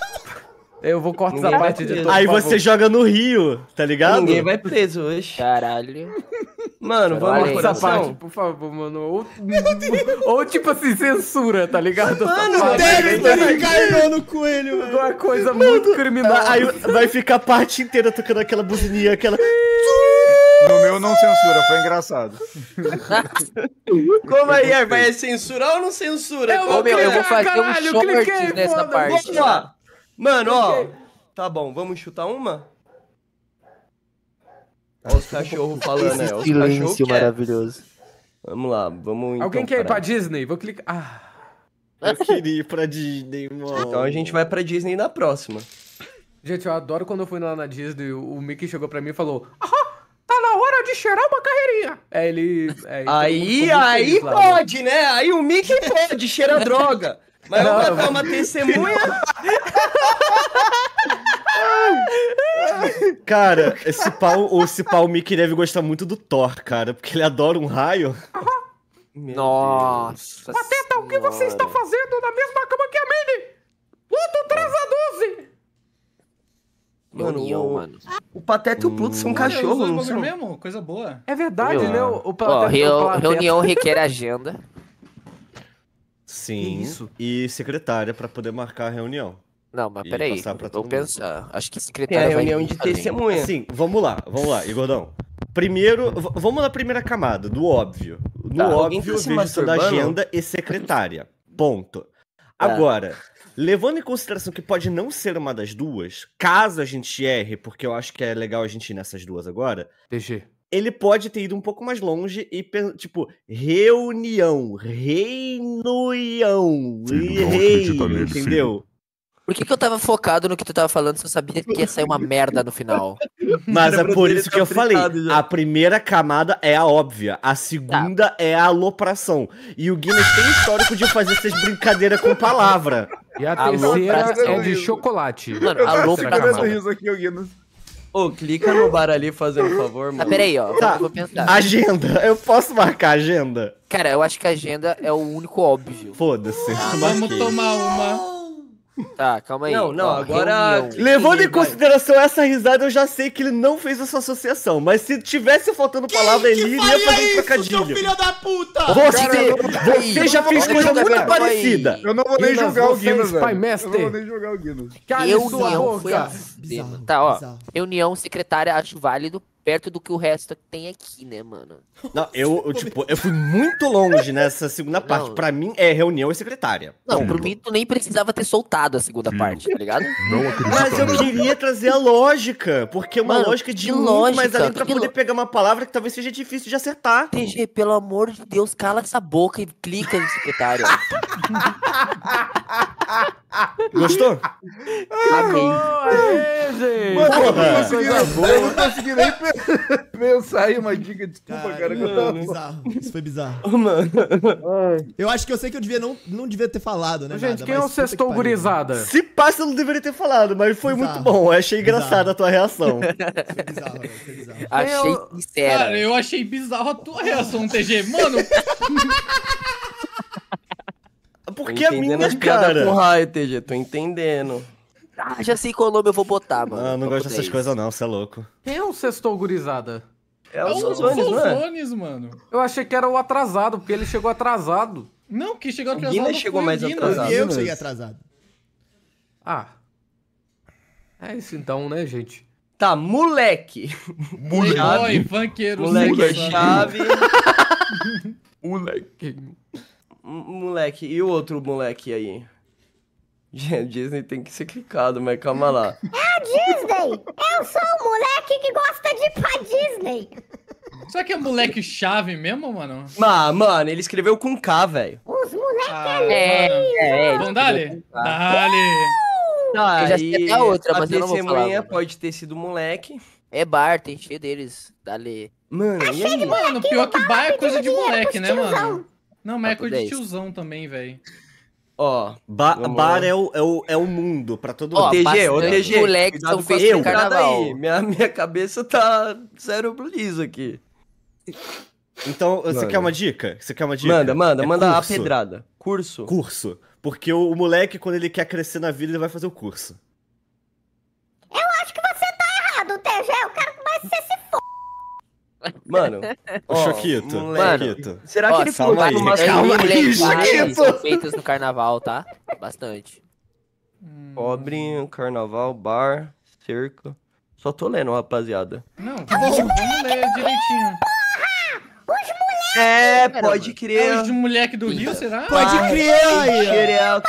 [LAUGHS] eu vou cortar essa parte de todo, Aí você joga no rio, tá ligado? Ninguém vai preso hoje. Caralho. [LAUGHS] Mano, vamos cortar essa parte, por favor, mano. Ou, [LAUGHS] ou tipo assim, censura, tá ligado? Mano, o Dexter encarnou no coelho, Uma coisa mano, muito criminosa. Aí vai ficar a parte inteira tocando aquela buzininha, aquela... [LAUGHS] No meu não censura, foi engraçado. [LAUGHS] Como aí, vai é censurar ou não censura? Eu vou, eu vou fazer caralho, um short cliquei, nessa parte. Vamos lá. Mano, ó. Tá bom, vamos chutar uma? Olha os cachorros falando, né? silêncio maravilhoso. Vamos lá, vamos então, Alguém quer ir pra Disney? Vou clicar. Ah. Eu queria ir pra Disney, mano. Então a gente vai pra Disney na próxima. Gente, eu adoro quando eu fui lá na Disney, o Mickey chegou pra mim e falou: Aham, tá na hora de cheirar uma carreirinha. É, ele. É, aí, aí né? pode, né? né? Aí o Mickey pode cheirar droga. Mas eu vou uma testemunha. [LAUGHS] Cara, esse pau, ou esse pau Mickey deve gostar muito do Thor, cara, porque ele adora um raio. Nossa. Pateta, o que você está fazendo na mesma cama que a Minnie? Pluto traz a 12! Mano, mano. o Pateta e o Pluto são hum. cachorros, não são? mesmo? Coisa boa. É verdade, né? O, o Pateta, oh, reu, o Pateta. Reunião requer agenda. [LAUGHS] Sim. Isso. E secretária para poder marcar a reunião. Não, mas peraí, vou pensar. Acho que secretário É a reunião de testemunha. Sim, vamos lá, vamos lá, Igordão. Primeiro, vamos na primeira camada, do óbvio. No tá, óbvio, tá vejo da agenda e secretária. Ponto. Tá. Agora, levando em consideração que pode não ser uma das duas, caso a gente erre, porque eu acho que é legal a gente ir nessas duas agora. DG. Ele pode ter ido um pouco mais longe e, tipo, reunião, reunião, rei, entendeu? Por que, que eu tava focado no que tu tava falando se eu sabia que ia sair uma merda no final? [LAUGHS] Mas é por isso que eu falei. A primeira camada é a óbvia. A tá. segunda tá. é a alopração. E o Guinness tem histórico de fazer essas brincadeiras com palavra. E a, terceira é de chocolate. Mano, eu alopração. Tá riso aqui, o Guinness. Ô, clica no bar ali fazendo um favor, ah, mano. Ah, peraí, ó. Tá. Vou pensar. Agenda. Eu posso marcar agenda? Cara, eu acho que agenda é o único óbvio. Foda-se. Ah, vamos tomar uma. Tá, calma aí. Não, não, calma. agora. Reunião. Levando em consideração essa risada, eu já sei que ele não fez essa associação. Mas se tivesse faltando Quem ele que ele iria fazer isso, um trocadilho. Seu filho da puta! Você, Cara, você já fez coisa muito cara, parecida. É eu não vou nem jogar o Guinness, velho. Eu não vou nem jogar o Guinness. Cara, eu sua boca. Foi a... Bizarro, tá, ó. Bizarro. Reunião secretária, acho válido perto do que o resto tem aqui, né, mano? Não, eu, eu, tipo, eu fui muito longe nessa segunda não. parte. Pra mim, é reunião e secretária. Não, Como? mim, tu nem precisava ter soltado a segunda Sim. parte, tá ligado? Não acredito. Mas eu queria trazer a lógica, porque é uma mano, lógica de lógica, mas além pra poder lo... pegar uma palavra que talvez seja difícil de acertar. TG, pelo amor de Deus, cala essa boca e clica no secretário. [LAUGHS] Gostou? Amei. Boa, é, gente. Mano, eu não consegui nem pensar. Pensar [LAUGHS] aí uma dica, desculpa, cara. cara não, tava... É bizarro. Isso foi bizarro. Oh, mano. Eu acho que eu sei que eu devia não, não devia ter falado, né? gente, nada, quem é o sextou né? gurizada? Se passa, eu não deveria ter falado, mas foi bizarro. muito bom. Eu achei engraçada a tua reação. [LAUGHS] Foi bizarro, velho. Foi bizarro. [LAUGHS] Achei sincero. Cara, eu achei bizarro a tua reação, TG. Mano. Porque a minha, cara. Tô entendendo as piadas com raio, TG. Tô entendendo. Ah, já sei qual nome eu vou botar, ah, mano. Não, não gosto dessas isso. coisas não, você é louco. Quem é o um sextou gurizada? É o Sozones, é é? mano. Eu achei que era o atrasado, porque ele chegou atrasado. Não, que chegou atrasado. Guina chegou mais Guina. atrasado. Eu cheguei atrasado. Ah. É isso então, né, gente? Tá, moleque. Moleque. Oi, funkeiro. Moleque, chave. [LAUGHS] moleque. moleque. E o outro moleque aí? [LAUGHS] Disney tem que ser clicado, mas calma lá. É a Disney! Eu sou o moleque que gosta de ir pra Disney! Será que é moleque chave mesmo, mano? Ah, mano, ele escreveu com K, velho. Os moleque ah, é É, é, Bom, dale! Dale! Tá, eu já sei a outra, mas eu não vou falar. pode ter sido moleque. É bar, tem cheio deles. Dale. Mano, e aí? Mano, pior que bar é coisa de moleque, né, mano? Não, mas é coisa de tiozão também, velho. Ó, ba bar é o, é o, é o mundo pra todo mundo. Ó, TG, ô TG, moleque são feitos carnaval. Aí, minha, [LAUGHS] minha cabeça tá zero liso aqui. Então, você quer uma dica? Você quer uma dica? Manda, manda, é manda curso. a pedrada. Curso. Curso. Porque o, o moleque, quando ele quer crescer na vida, ele vai fazer o curso. Eu acho que você Mano, o Choquito. Mano, será que ó, ele falou aí. umas é calma aí, Choquito? feitas no carnaval, tá? Bastante. Hum. Pobre, carnaval, bar, circo. Só tô lendo, rapaziada. Não, tá bom, vamos ler direitinho. Porra! Os é, pode crer. É os de moleque do Rio, será? Pode crer, aí. Xereca,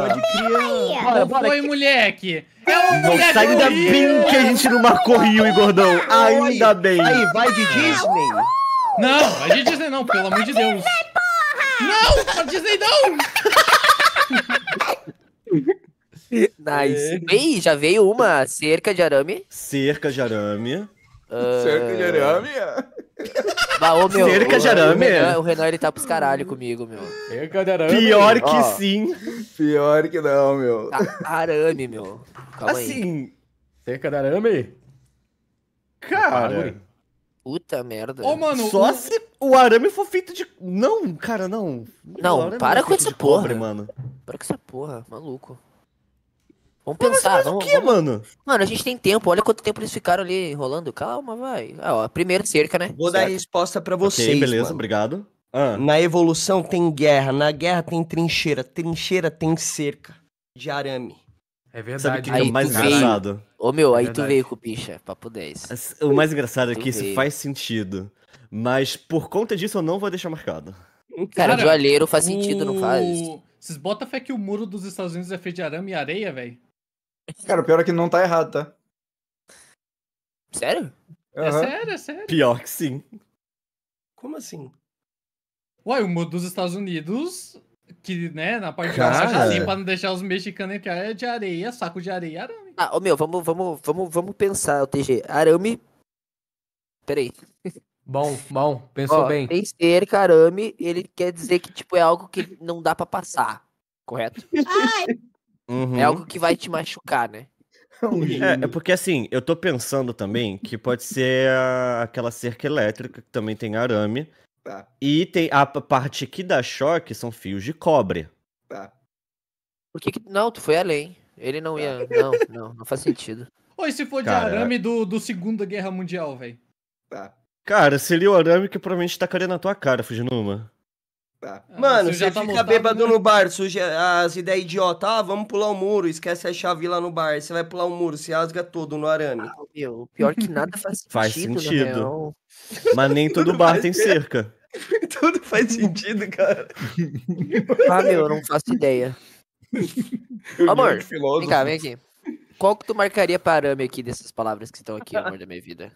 Pode crer. Bora, Foi, moleque. É um moleque Ainda bem que a gente não marcou Rio e Gordão. Ainda bem. Aí, vai de Disney. Não, vai de Disney não, pelo amor de Deus. Não, pra Disney não. Nice. É. Ei, já veio uma cerca de arame. Cerca de arame. Cerca de arame? Bah, ô, meu, Cerca o, de arame? O Renan, o Renan, ele tá pros caralho comigo, meu. Cerca de arame? Pior que sim. Pior que não, meu. A arame, meu. Calma assim. Aí. Cerca de arame? Cara. Puta merda. Ô, mano, Só o... se o arame for feito de. Não, cara, não. Não, para é com essa porra. Cobre, mano. Para com essa porra, maluco. Vamos mas, pensar. Mas, vamos, o que, mano? Mano, a gente tem tempo. Olha quanto tempo eles ficaram ali rolando. Calma, vai. Ah, ó, primeiro cerca, né? Vou cerca. dar a resposta para vocês. Okay, beleza, mano. obrigado. Ah. Na evolução tem guerra, na guerra tem trincheira, trincheira tem cerca de arame. É verdade. Sabe o que é mais engraçado? Veio... Ô meu, aí é tu veio com picha, é papo 10. O mais engraçado é que isso faz sentido. Mas por conta disso eu não vou deixar marcado. Cara, Cara joalheiro faz sentido, o... não faz? Vocês botam fé que o muro dos Estados Unidos é feito de arame e areia, velho? Cara, o pior é que não tá errado, tá? Sério? Uhum. É sério, é sério. Pior que sim. Como assim? Uai, o mundo dos Estados Unidos, que, né, na parte Cara. de baixo, assim, pra não deixar os mexicanos entrar, é de areia, saco de areia e arame. Ah, ô meu, vamos, vamos, vamos, vamos pensar, o TG. Arame. Peraí. Bom, bom, pensou Ó, bem. Penseiro, arame, ele quer dizer que, tipo, é algo que não dá pra passar, correto? Ai, Uhum. É algo que vai te machucar, né? [LAUGHS] É, é, porque assim, eu tô pensando também que pode ser a, aquela cerca elétrica que também tem arame. Tá. E tem a parte que dá choque são fios de cobre. Tá. Por que, que não? Tu foi além. Ele não tá. ia. [LAUGHS] Não, não, não faz sentido. Ou se for de Caraca. arame do, do Segunda Guerra Mundial, velho. Tá. Cara, seria o arame que provavelmente caindo na tua cara, Fujinuma. Tá. É, Mano, você, tá fica bêbado né? no bar, suja as ideias idiota, ah, vamos pular o muro, esquece a chave lá no bar, você vai pular o muro, se rasga todo no arame. Ah, meu, pior que nada faz sentido. [LAUGHS] faz sentido. Né, Mas nem [LAUGHS] todo bar tem cerca. [LAUGHS] Tudo faz sentido, cara. Ah, meu, eu não faço ideia. Amor, vem cá, vem aqui. Qual que tu marcaria arame aqui dessas palavras que estão aqui, amor da minha vida?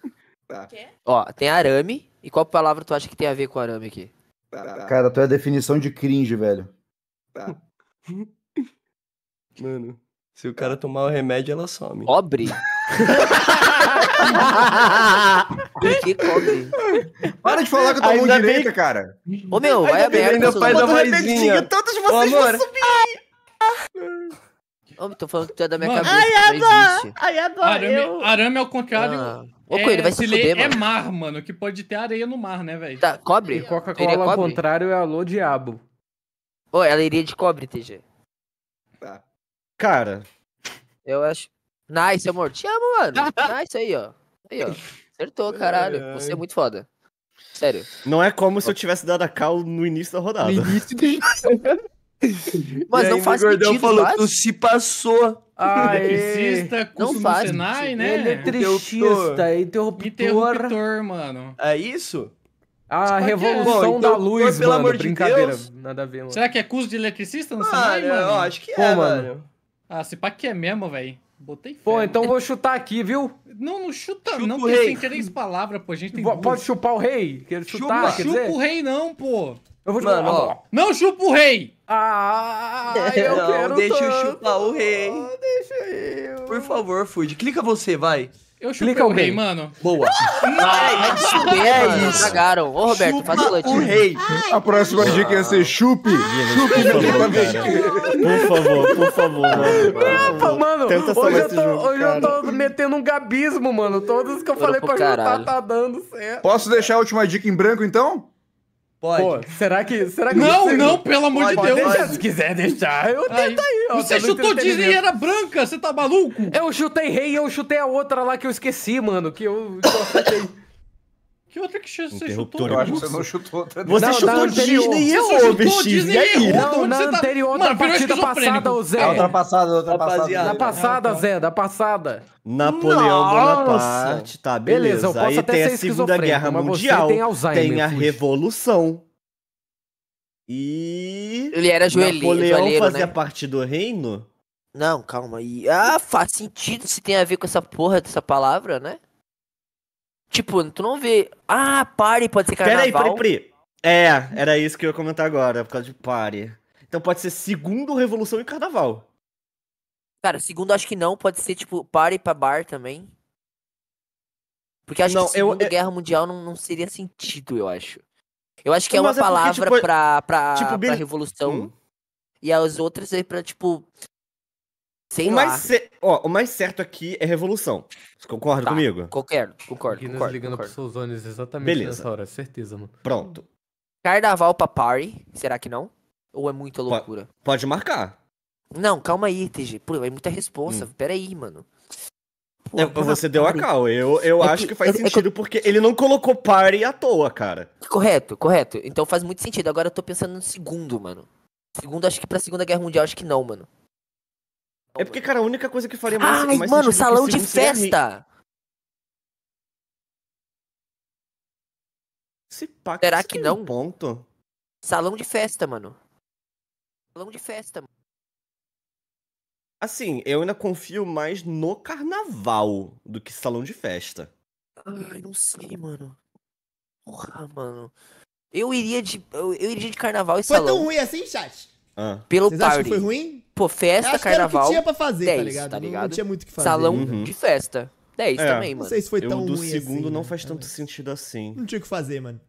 Tá. Ó, tem arame, e qual palavra tu acha que tem a ver com arame aqui? Cara, tu é a definição de cringe, velho. Mano, se o cara tomar o remédio, ela some. Cobre? [LAUGHS] que cobre? Para de falar que eu tô mão direita, bem... cara. Ô, meu, vai a merda. Ainda faz a Todos vocês Ô, vão subir. Ah! [LAUGHS] Ô, tô falando que tu é da minha Mano. cabeça. Ai, Ayaba, arame, eu... arame ao é contrário. Ah. Ô, é, Coelho, vai se fuder, É mar, mano, que pode ter areia no mar, né, velho? Tá, cobre? E Coca-Cola ao contrário é alô, diabo. Ô, ela iria de cobre, TG. Tá. Cara. Eu acho... Nice, amor. Te amo, mano. [LAUGHS] nice aí, ó. Aí, ó. Acertou, caralho. Ai, ai. Você é muito foda. Sério. Não é como se eu tivesse dado a cal no início da rodada. No início do... [LAUGHS] [LAUGHS] Mas não faz o gordão falou, faz? tu se passou. eletricista, curso não faz Senai, né? É eletricista, interruptor. Interruptor, mano. É isso? A revolução é. da então, luz, Pô, pelo mano, amor brincadeira. De Nada a ver, mano. Será que é curso de eletricista no ah, Senai, mano? acho que Pô, é, mano. Ah, se pá que é mesmo, velho. Botei fé. Pô, então vou chutar aqui, viu? Não, não chuta, chupa não, porque tem três palavras, pô. A gente tem Pode chupar o rei? Quer chutar, chupa, quer dizer? o rei não, pô. Eu vou Mano, ó. Não chupa o rei! Ah, ah, ah eu [LAUGHS] não, quero deixa tanto. eu chupar o rei. Ah, deixa eu. Por favor, Food, clica você, vai. Eu chupei clica o rei, mano. Boa. Ah, [LAUGHS] é isso. Cagaram. Ô, Roberto, Chupa faz o clutch. o rei. A próxima dica ia é ser chupe. Chupe Por favor, por favor, mano. Opa, mano, Tenta hoje, eu tô, jogo, hoje eu tô metendo um gabismo, mano. Todos que eu Foram falei pra caralho. chutar tá dando certo. Posso deixar a última dica em branco, então? Pode. Pô, será que. Será que não, não, pelo amor pode, de Deus. se quiser deixar, eu aí. tento aí. Ó, você chutou Disney e era branca, você tá maluco? Eu chutei rei e eu chutei a outra lá que eu esqueci, mano. Que eu. Que eu que outra que você chutou? Eu acho que você não chutou tá outra. Você não, chutou Disney e errou, bicho. E aí? Não, na tá- anterior, tá... partida passada, ô Zé. É, ultrapassada, ultrapassada. Na passada, Zé, da passada. Napoleão Bonaparte, tá, beleza. beleza eu posso aí até tem ser a Segunda Guerra Mundial, tem, tem a Revolução. E... Ele era joelheiro, Napoleão joelheiro, fazia né? parte do reino? Não, calma aí. Ah, faz sentido se tem a ver com essa porra dessa palavra, né? Tipo, tu não vê. Ah, pare, pode ser carnaval. Peraí, peraí, peraí. É, era isso que eu ia comentar agora, por causa de pare. Então pode ser segundo Revolução e Carnaval. Cara, segundo acho que não, pode ser tipo pare pra bar também. Porque acho não, que Segunda eu, é- Guerra Mundial não, não seria sentido, eu acho. Eu acho que é uma é porque, palavra tipo, é- pra, pra, tipo, pra Revolução. Hum? E as outras aí é pra, tipo, sem o mais, ce... Ó, o mais certo aqui é revolução. Você concorda tá. comigo? Concordo, concordo. Guinness concordo, ligando concordo. pros Souzones exatamente Beleza. nessa hora, certeza, mano. Pronto. Carnaval pra party, será que não? Ou é muita loucura? Pode, pode marcar. Não, calma aí, TG. Pô, é muita responsa. Hum. Pera aí, mano. Pô, é, você deu party. a cal. Eu, eu é acho que, que faz é sentido porque ele não colocou party à toa, cara. Correto, correto. Então faz muito sentido. Agora eu tô pensando no segundo, mano. Segundo, acho que pra Segunda Guerra Mundial, acho que não, mano. É porque, cara, a única coisa que faria mais. Ai, mais mano, salão de festa! Se pá, Será que não? Ponto. Salão de festa, mano. Salão de festa, Assim, eu ainda confio mais no carnaval do que salão de festa. Ai, não sei, mano. Porra, mano. Eu iria de. Eu, eu iria de carnaval e foi salão. Foi tão ruim assim, chat? Ah. Pelo Vocês party. foi ruim? Pô, festa, carnaval. Que tinha pra fazer, 10, tá ligado? Tá ligado? Não, não, tinha muito o que fazer. Salão uhum. de festa. 10 é, também, mano. Não sei se foi eu, do ruim segundo assim, não né? faz tanto sentido assim. Não tinha o que fazer, mano.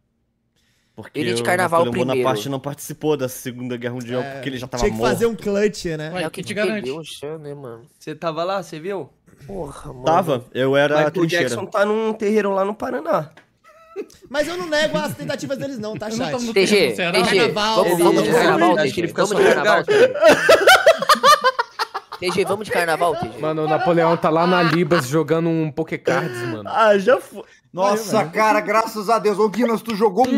Porque ele de carnaval o Bonaparte não participou da Segunda Guerra Mundial é, porque ele já tava morto. Tinha que morto. fazer um clutch, né? Ué, é o que, te garante. chão, né, mano? Você tava lá, você viu? Porra, mano. Tava, eu era o trincheira. Jackson tá num terreiro lá no Paraná. Mas eu não nego as tentativas deles não, tá, chat? TG, TG, vamos, vamos de carnaval, TG. Vamos de carnaval, TG. QG, vamos de carnaval, QG. Mano, o Napoleão tá lá na Libas jogando um Pokécards, ah, mano. Ah, já foi. Nossa, cara, graças a Deus. Ô, Guinness, tu jogou é,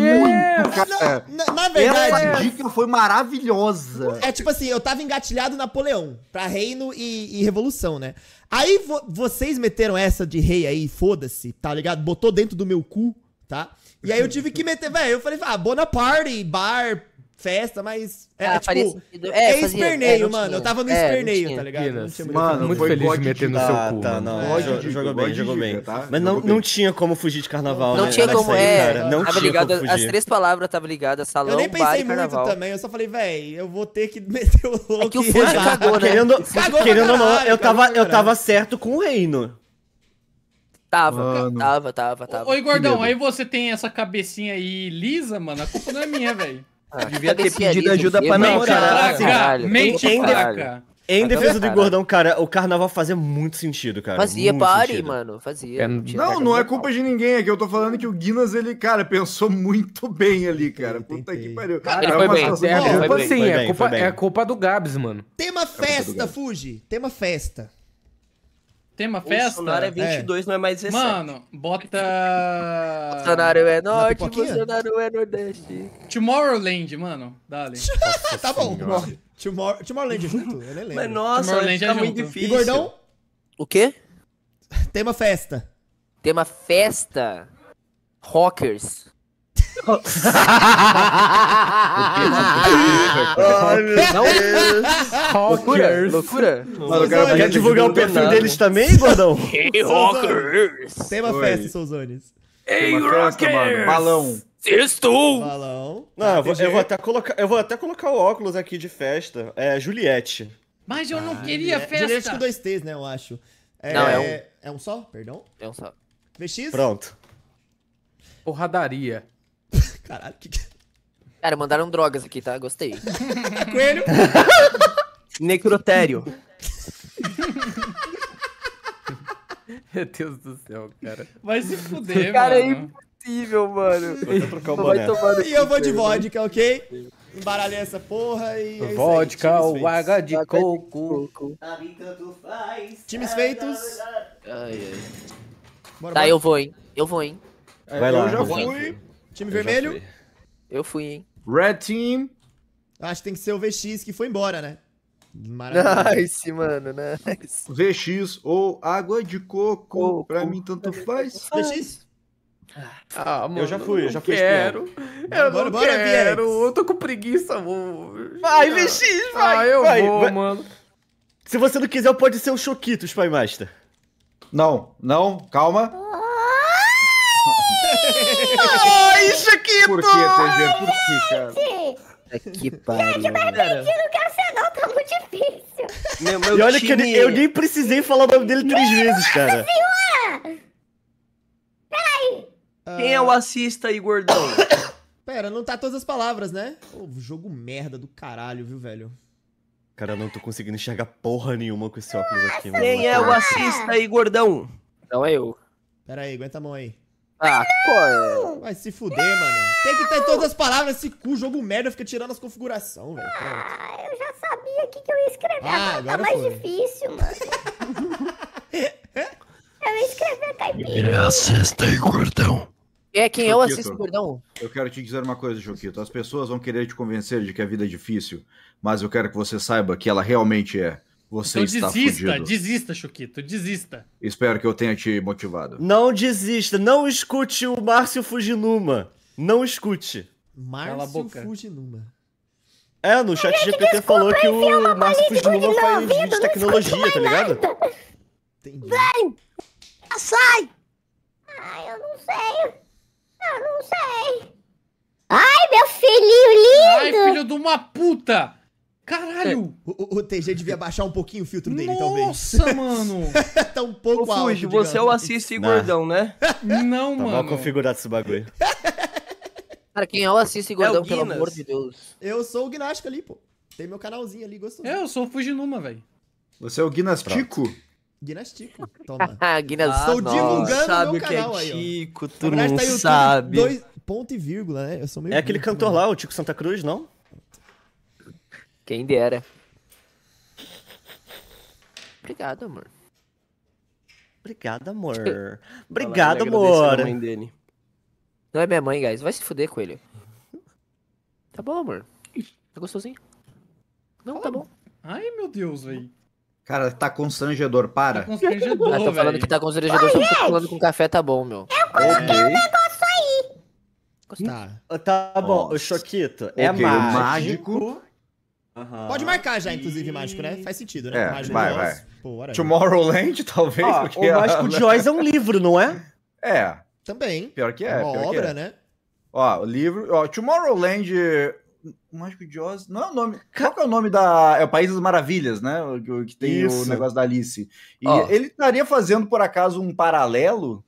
muito, cara. Na, na, na verdade. Essa dica foi maravilhosa. É tipo assim, eu tava engatilhado Napoleão pra reino e, e revolução, né? Aí vo vocês meteram essa de rei aí, foda-se, tá ligado? Botou dentro do meu cu, tá? E aí eu tive que meter, velho. Eu falei, ah, Bonaparte, bar, festa, mas. é ah, é, tipo, é, é esperneio, é, mano. Eu tava no é, esperneio, tá ligado? mano, muito feliz de meter no seu cu. Ah, tá, não, é, jogou, jogou bem, jogou bem. Tá? Mas não, não tinha como fugir de carnaval, não né? Tinha como, é, cara. Não tava tinha ligado, como fugir. As três palavras tava ligada, salão, Eu nem pensei muito também, eu só falei, véi, eu vou ter que [LAUGHS] meter o louco. É que o Fuji cagou, né? Querendo, cagou querendo ou não, eu tava, eu tava certo com o reino. Tava, mano. tava, tava, tava. Ô, Gordão, aí você tem essa cabecinha aí lisa, mano, a culpa não é minha, velho. [LAUGHS] Ah, devia ter pedido ajuda pra namorar. Assim, caralho, mente em, fraca. Em, defesa do Gordão, cara, o carnaval fazia muito sentido, cara. Fazia, pare, sentido. mano. Fazia. É, não, não, não é culpa de ninguém aqui. Eu tô falando que o Guinness, ele, cara, pensou muito bem ali, cara. Puta que pariu. Cara, é foi bem. É culpa é culpa do Gabs, mano. Tema festa, Fuji. Tema festa. Tem uma festa? Bolsonaro é 22, é. não é mais 17. Mano, bota. Bolsonaro [LAUGHS] é norte, Bolsonaro é nordeste. Tomorrowland, mano. Dale. [LAUGHS] tá bom. Tomorrow... Tomorrowland é junto? Eu nem lembro. Mas nossa, Tomorrowland é muito difícil. E gordão? O quê? Tema festa. Tema festa. Rockers. Ai, meu Loucura, loucura. Mano, cara, quer divulgar o perfil deles também, gordão? Hey, rockers. Tem uma festa, Souzanes. Hey rockers. Balão. Estou! Balão. Não, eu vou, eu vou, até colocar, eu vou até colocar o óculos aqui de festa. É Juliette. Mas eu não ah, queria Juliette. festa. Juliette com dois T's, né, eu acho. É, não, é um... É um só? Perdão? É um só. VX? Pronto. Porradaria. Caralho, que. É? Cara, mandaram drogas aqui, tá? Gostei. [LAUGHS] Coelho. Necrotério. [LAUGHS] Meu Deus do céu, cara. Vai se fuder, cara, é mano. Cara, é impossível, mano. Vou trocar o boné. E eu vou de vodka, ok? Embaralhei essa porra e. É vodka, o H de coco. Times feitos. Ai, ai. Bora, tá, bora. eu vou, hein? Eu vou, hein? Vai eu lá. já fui. Time eu vermelho? Eu fui, hein? Red Team. Acho que tem que ser o VX que foi embora, né? [LAUGHS] Maravilha. Nice, mano, nice. VX ou água de coco. coco. Pra mim, tanto faz. VX? Ah, mano, eu já fui, eu já fui quero. Eu bora, não bora, quero. Eu tô com preguiça, vou. Vai, VX, ah, vai. Ah, eu vai, vou, vai. mano. Se você não quiser, pode ser o Choquitos, Pai Master. Não, não, calma. Porquê, TG? Por que, cara? É que pariu. Gente, mas cara. não quero ser não, tá muito difícil. Meu, meu e olha time... que eu, eu, nem precisei falar o nome dele três meu vezes, cara. Peraí. Quem é o ah. assista aí, gordão? Pera, não tá todas as palavras, né? Pô, jogo merda do caralho, viu, velho? Cara, eu não tô conseguindo enxergar porra nenhuma com esse óculos aqui, mano. Quem é o assista aí, gordão? Não é eu. Pera aí, aguenta a mão aí. Ah, pô. Vai se fuder, não! mano. Tem que ter todas as palavras, esse cu, jogo merda, fica tirando as configurações, velho. Ah, eu já sabia que, que eu ia escrever. Ah, agora tá mais foi. difícil, mano. [LAUGHS] eu ia escrever caipira. E aí, gordão. É quem eu assisto, gordão. Eu quero te dizer uma coisa, Choquito. As pessoas vão querer te convencer de que a vida é difícil, mas eu quero que você saiba que ela realmente é. Você então está desista, desista, Chuquito, desista. Espero que eu tenha te motivado. Não desista, não escute o Márcio Fujinuma. Não escute. Márcio Fujinuma. É, no chat é GPT falou que o Márcio Fujinuma foi um vídeo de tecnologia, tá ligado? Entendi. Vem! Ah, sai! Ai, eu não sei. Eu não sei. Ai, meu filhinho lindo! Ai, filho de uma puta! Caralho! É. O, o, TG devia baixar um pouquinho o filtro dele, Nossa, talvez. Nossa, [LAUGHS] mano! [LAUGHS] tá um pouco Ô, alto, Fuji, você é o assiste gordão, né? [LAUGHS] Não, tá mano. mal configurado esse bagulho. Cara, quem é o assiste gordão, é o pelo amor de Deus? Eu sou o Gnástico ali, pô. Tem meu canalzinho ali, gostoso. É, eu sou o Fujinuma, velho. Você é o Gnastico? Gnastico, toma. Gnas... Estou divulgando o meu canal que é Tico, aí, ó. Tu tá não tá sabe. Dois ponto e vírgula, né? Eu sou meio É aquele cantor né? lá, o Tico Santa Cruz, não? Quem dera. Obrigado, amor. Obrigado, amor. [LAUGHS] Obrigado, amor. Mãe dele. Não é minha mãe, guys. Vai se fuder, coelho. Tá bom, amor. Tá gostosinho? Não, tá bom. Ai, meu Deus, velho. Cara, tá constrangedor, para. Tá constrangedor, ah, tô tá falando que tá constrangedor, só tô falando com café tá bom, meu. Eu coloquei um negócio aí. Tá. Tá bom, o Choquito, okay, é mágico. O mágico Uhum. Pode marcar já, inclusive, Mágico, né? Faz sentido, né? É, Mágico vai, vai. Pô, Tomorrowland, [LAUGHS] talvez. Ah, o Mágico [LAUGHS] Joyce é um livro, não é? É. Também. Pior que é. é uma obra, é. né? Ó, o livro... Ó, Tomorrowland... O Mágico de Oz, não é o nome. Qual que é o nome da. É o País das Maravilhas, né? Que, que tem Isso. o negócio da Alice. E ó. ele estaria fazendo, por acaso, um paralelo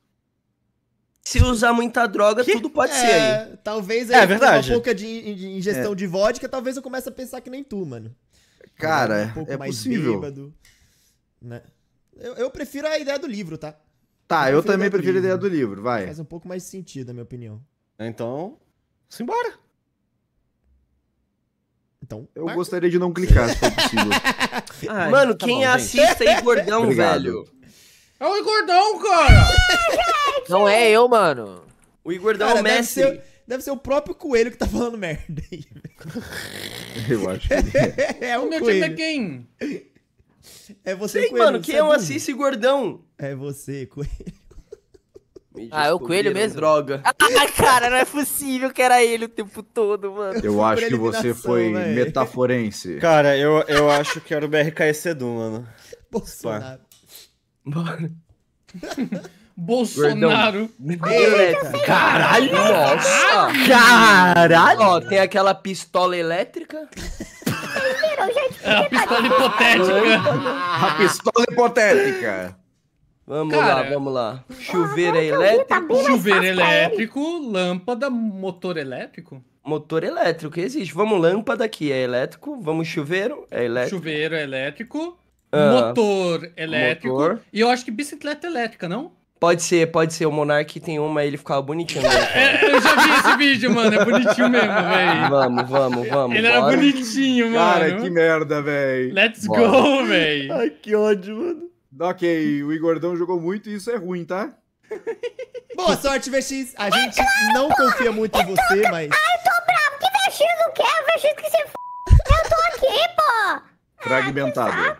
se usar muita droga, que? tudo pode é, ser aí. Talvez é aí é, verdade. uma pouca de, ingestão é. de vodka, talvez eu comece a pensar que nem tu, mano. Cara, é um é possível. Bêbado, né? eu, eu prefiro a ideia do livro, tá? Tá, eu, eu também prefiro a ideia do livro, vai. Faz um pouco mais sentido, na minha opinião. Então, simbora. Então, eu gostaria de não clicar, se for possível. [LAUGHS] Ai, Mano, tá quem bom, assiste aí, gordão, velho? É o gordão, cara! [LAUGHS] Não é eu, mano. O Igor dá é o mestre. Deve ser, deve ser o próprio coelho que tá falando merda aí. [LAUGHS] Eu acho que é. é o meu coelho. time é quem? É você, Sim, coelho. mano, quem é o Assis Gordão? É você, coelho. Ah, é o coelho mesmo? Droga. [LAUGHS] Ah, cara, não é possível que era ele o tempo todo, mano. Eu acho que você foi véio. metaforense. Cara, eu, eu acho que era o BRKS Edu, mano. Bolsonaro. Bora. [LAUGHS] Bolsonaro. Né? Caralho! Nossa! Caralho! Ó, tem aquela pistola elétrica. É a tá pistola hipotética. a pistola hipotética. Vamos Cara, lá, vamos lá. Chuveiro é elétrico. Chuveiro elétrico, lâmpada, motor elétrico. Motor elétrico, existe. Vamos lâmpada aqui, é elétrico. Vamos chuveiro, é elétrico. Chuveiro é elétrico. Ah, motor elétrico. Motor. E eu acho que bicicleta elétrica, não? Pode ser, pode ser. O Monark tem uma, ele ficava bonitinho. [LAUGHS] É, eu já vi esse vídeo, mano. É bonitinho mesmo, velho. Vamos, vamos, vamos. Ele bora. era bonitinho, mano. Cara, que merda, velho. Let's bora. go, velho. [LAUGHS] Ai, que ódio, mano. Ok, o Igordão jogou muito e isso é ruim, tá? [LAUGHS] Boa sorte, VX. A gente não porra. confia muito eu em você, tô... mas... Ah, eu tô bravo. Que VX não quer? VX que você f... Eu tô aqui, pô. Fragmentado. Ah,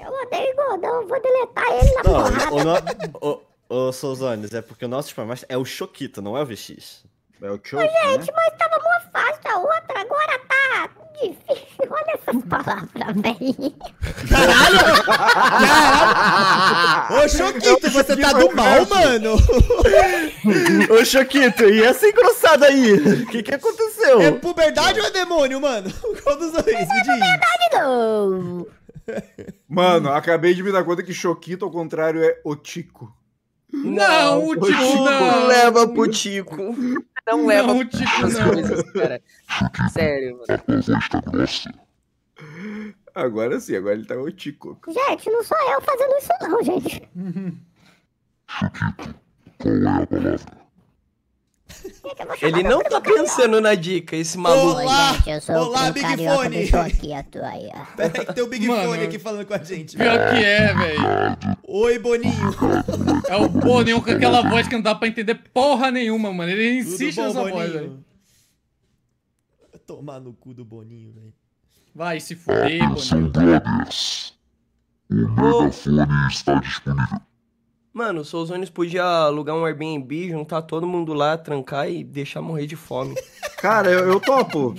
eu odeio gordão, vou deletar ele na não, porrada. O, no... o, o Souzanes, é porque o nosso Spammaster é o Choquito, não é o VX. É o Choquito. Ô, né? gente, né? mas tava uma fácil a outra, agora tá difícil. [LAUGHS] Olha essas palavras, velho. Né? Caralho! Caralho! [LAUGHS] Ô, Choquito, você tá do mal, mano! Ô, Choquito, e essa engrossada aí? O que que aconteceu? É puberdade ou é demônio, mano? [LAUGHS] Qual dos dois? Não é puberdade, não! Mano, acabei de me dar conta que Choquito, ao contrário, é Otico. Não, não, o Tico não. leva pro Tico. Não leva pro Tico não. Coisas, cara. Sério, mano. Agora sim, agora ele tá o Tico. Gente, não sou eu fazendo isso não, gente. Chiquito, qual é a palavra? Ele não tá, tá pensando na dica, esse maluco. Olá, olá Big Fone. Peraí que tem o Big Mano, Fone aqui falando com a gente. Pior que é, velho. Oi, Boninho. É o Boninho com aquela voz que não dá pra entender porra nenhuma, mano. Ele insiste bom, nessa Boninho? voz, velho. Tomar no cu do Boninho, velho. Vai se fuder, Boninho. O megafone está disponível. Mano, o Souzones podia alugar um Airbnb, juntar todo mundo lá, trancar e deixar morrer de fome. Cara, eu, eu topo.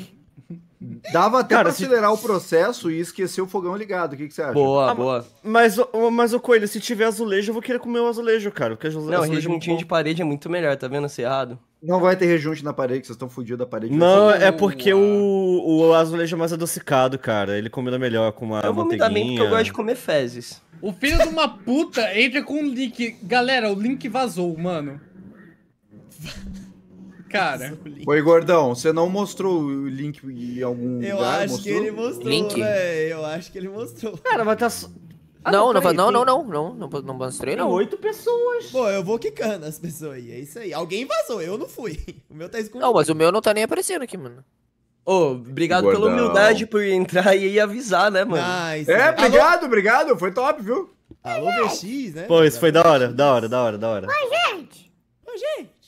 Dava até pra se... acelerar o processo e esquecer o fogão ligado. O que, que você acha? Boa, ah, boa. Mas, mas, o Coelho, se tiver azulejo, eu vou querer comer o azulejo, cara. Porque azulejo não, é rejuntinho é de parede é muito melhor, tá vendo? Cerrado. Não vai ter rejunte na parede, que vocês estão fodidos da parede. Não, é porque o, o azulejo é mais adocicado, cara. Ele combina melhor com uma eu manteiguinha. Eu vou me dar bem porque eu gosto de comer fezes. O filho de uma puta entra com um link. Galera, o link vazou, mano. Cara. Oi, gordão, você não mostrou o link em algum eu lugar? Eu acho mostrou? que ele mostrou, link? Eu acho que ele mostrou. Cara, vai estar. Tá... Ah, não, não, não, aí, não, tem... não, não, não, não, não, não mostrei, não. Oito pessoas. Pô, eu vou quicando as pessoas aí, é isso aí. Alguém vazou, eu não fui. [LAUGHS] O meu tá escondido. Não, mas o meu não tá nem aparecendo aqui, mano. Ô, oh, obrigado pela humildade por entrar e avisar, né, mano? Ah, isso é, obrigado, Alô? obrigado, foi top, viu? Alô, VX, né? Pô, isso foi da hora, da hora, da hora, da hora. Oi, gente! Oi, gente!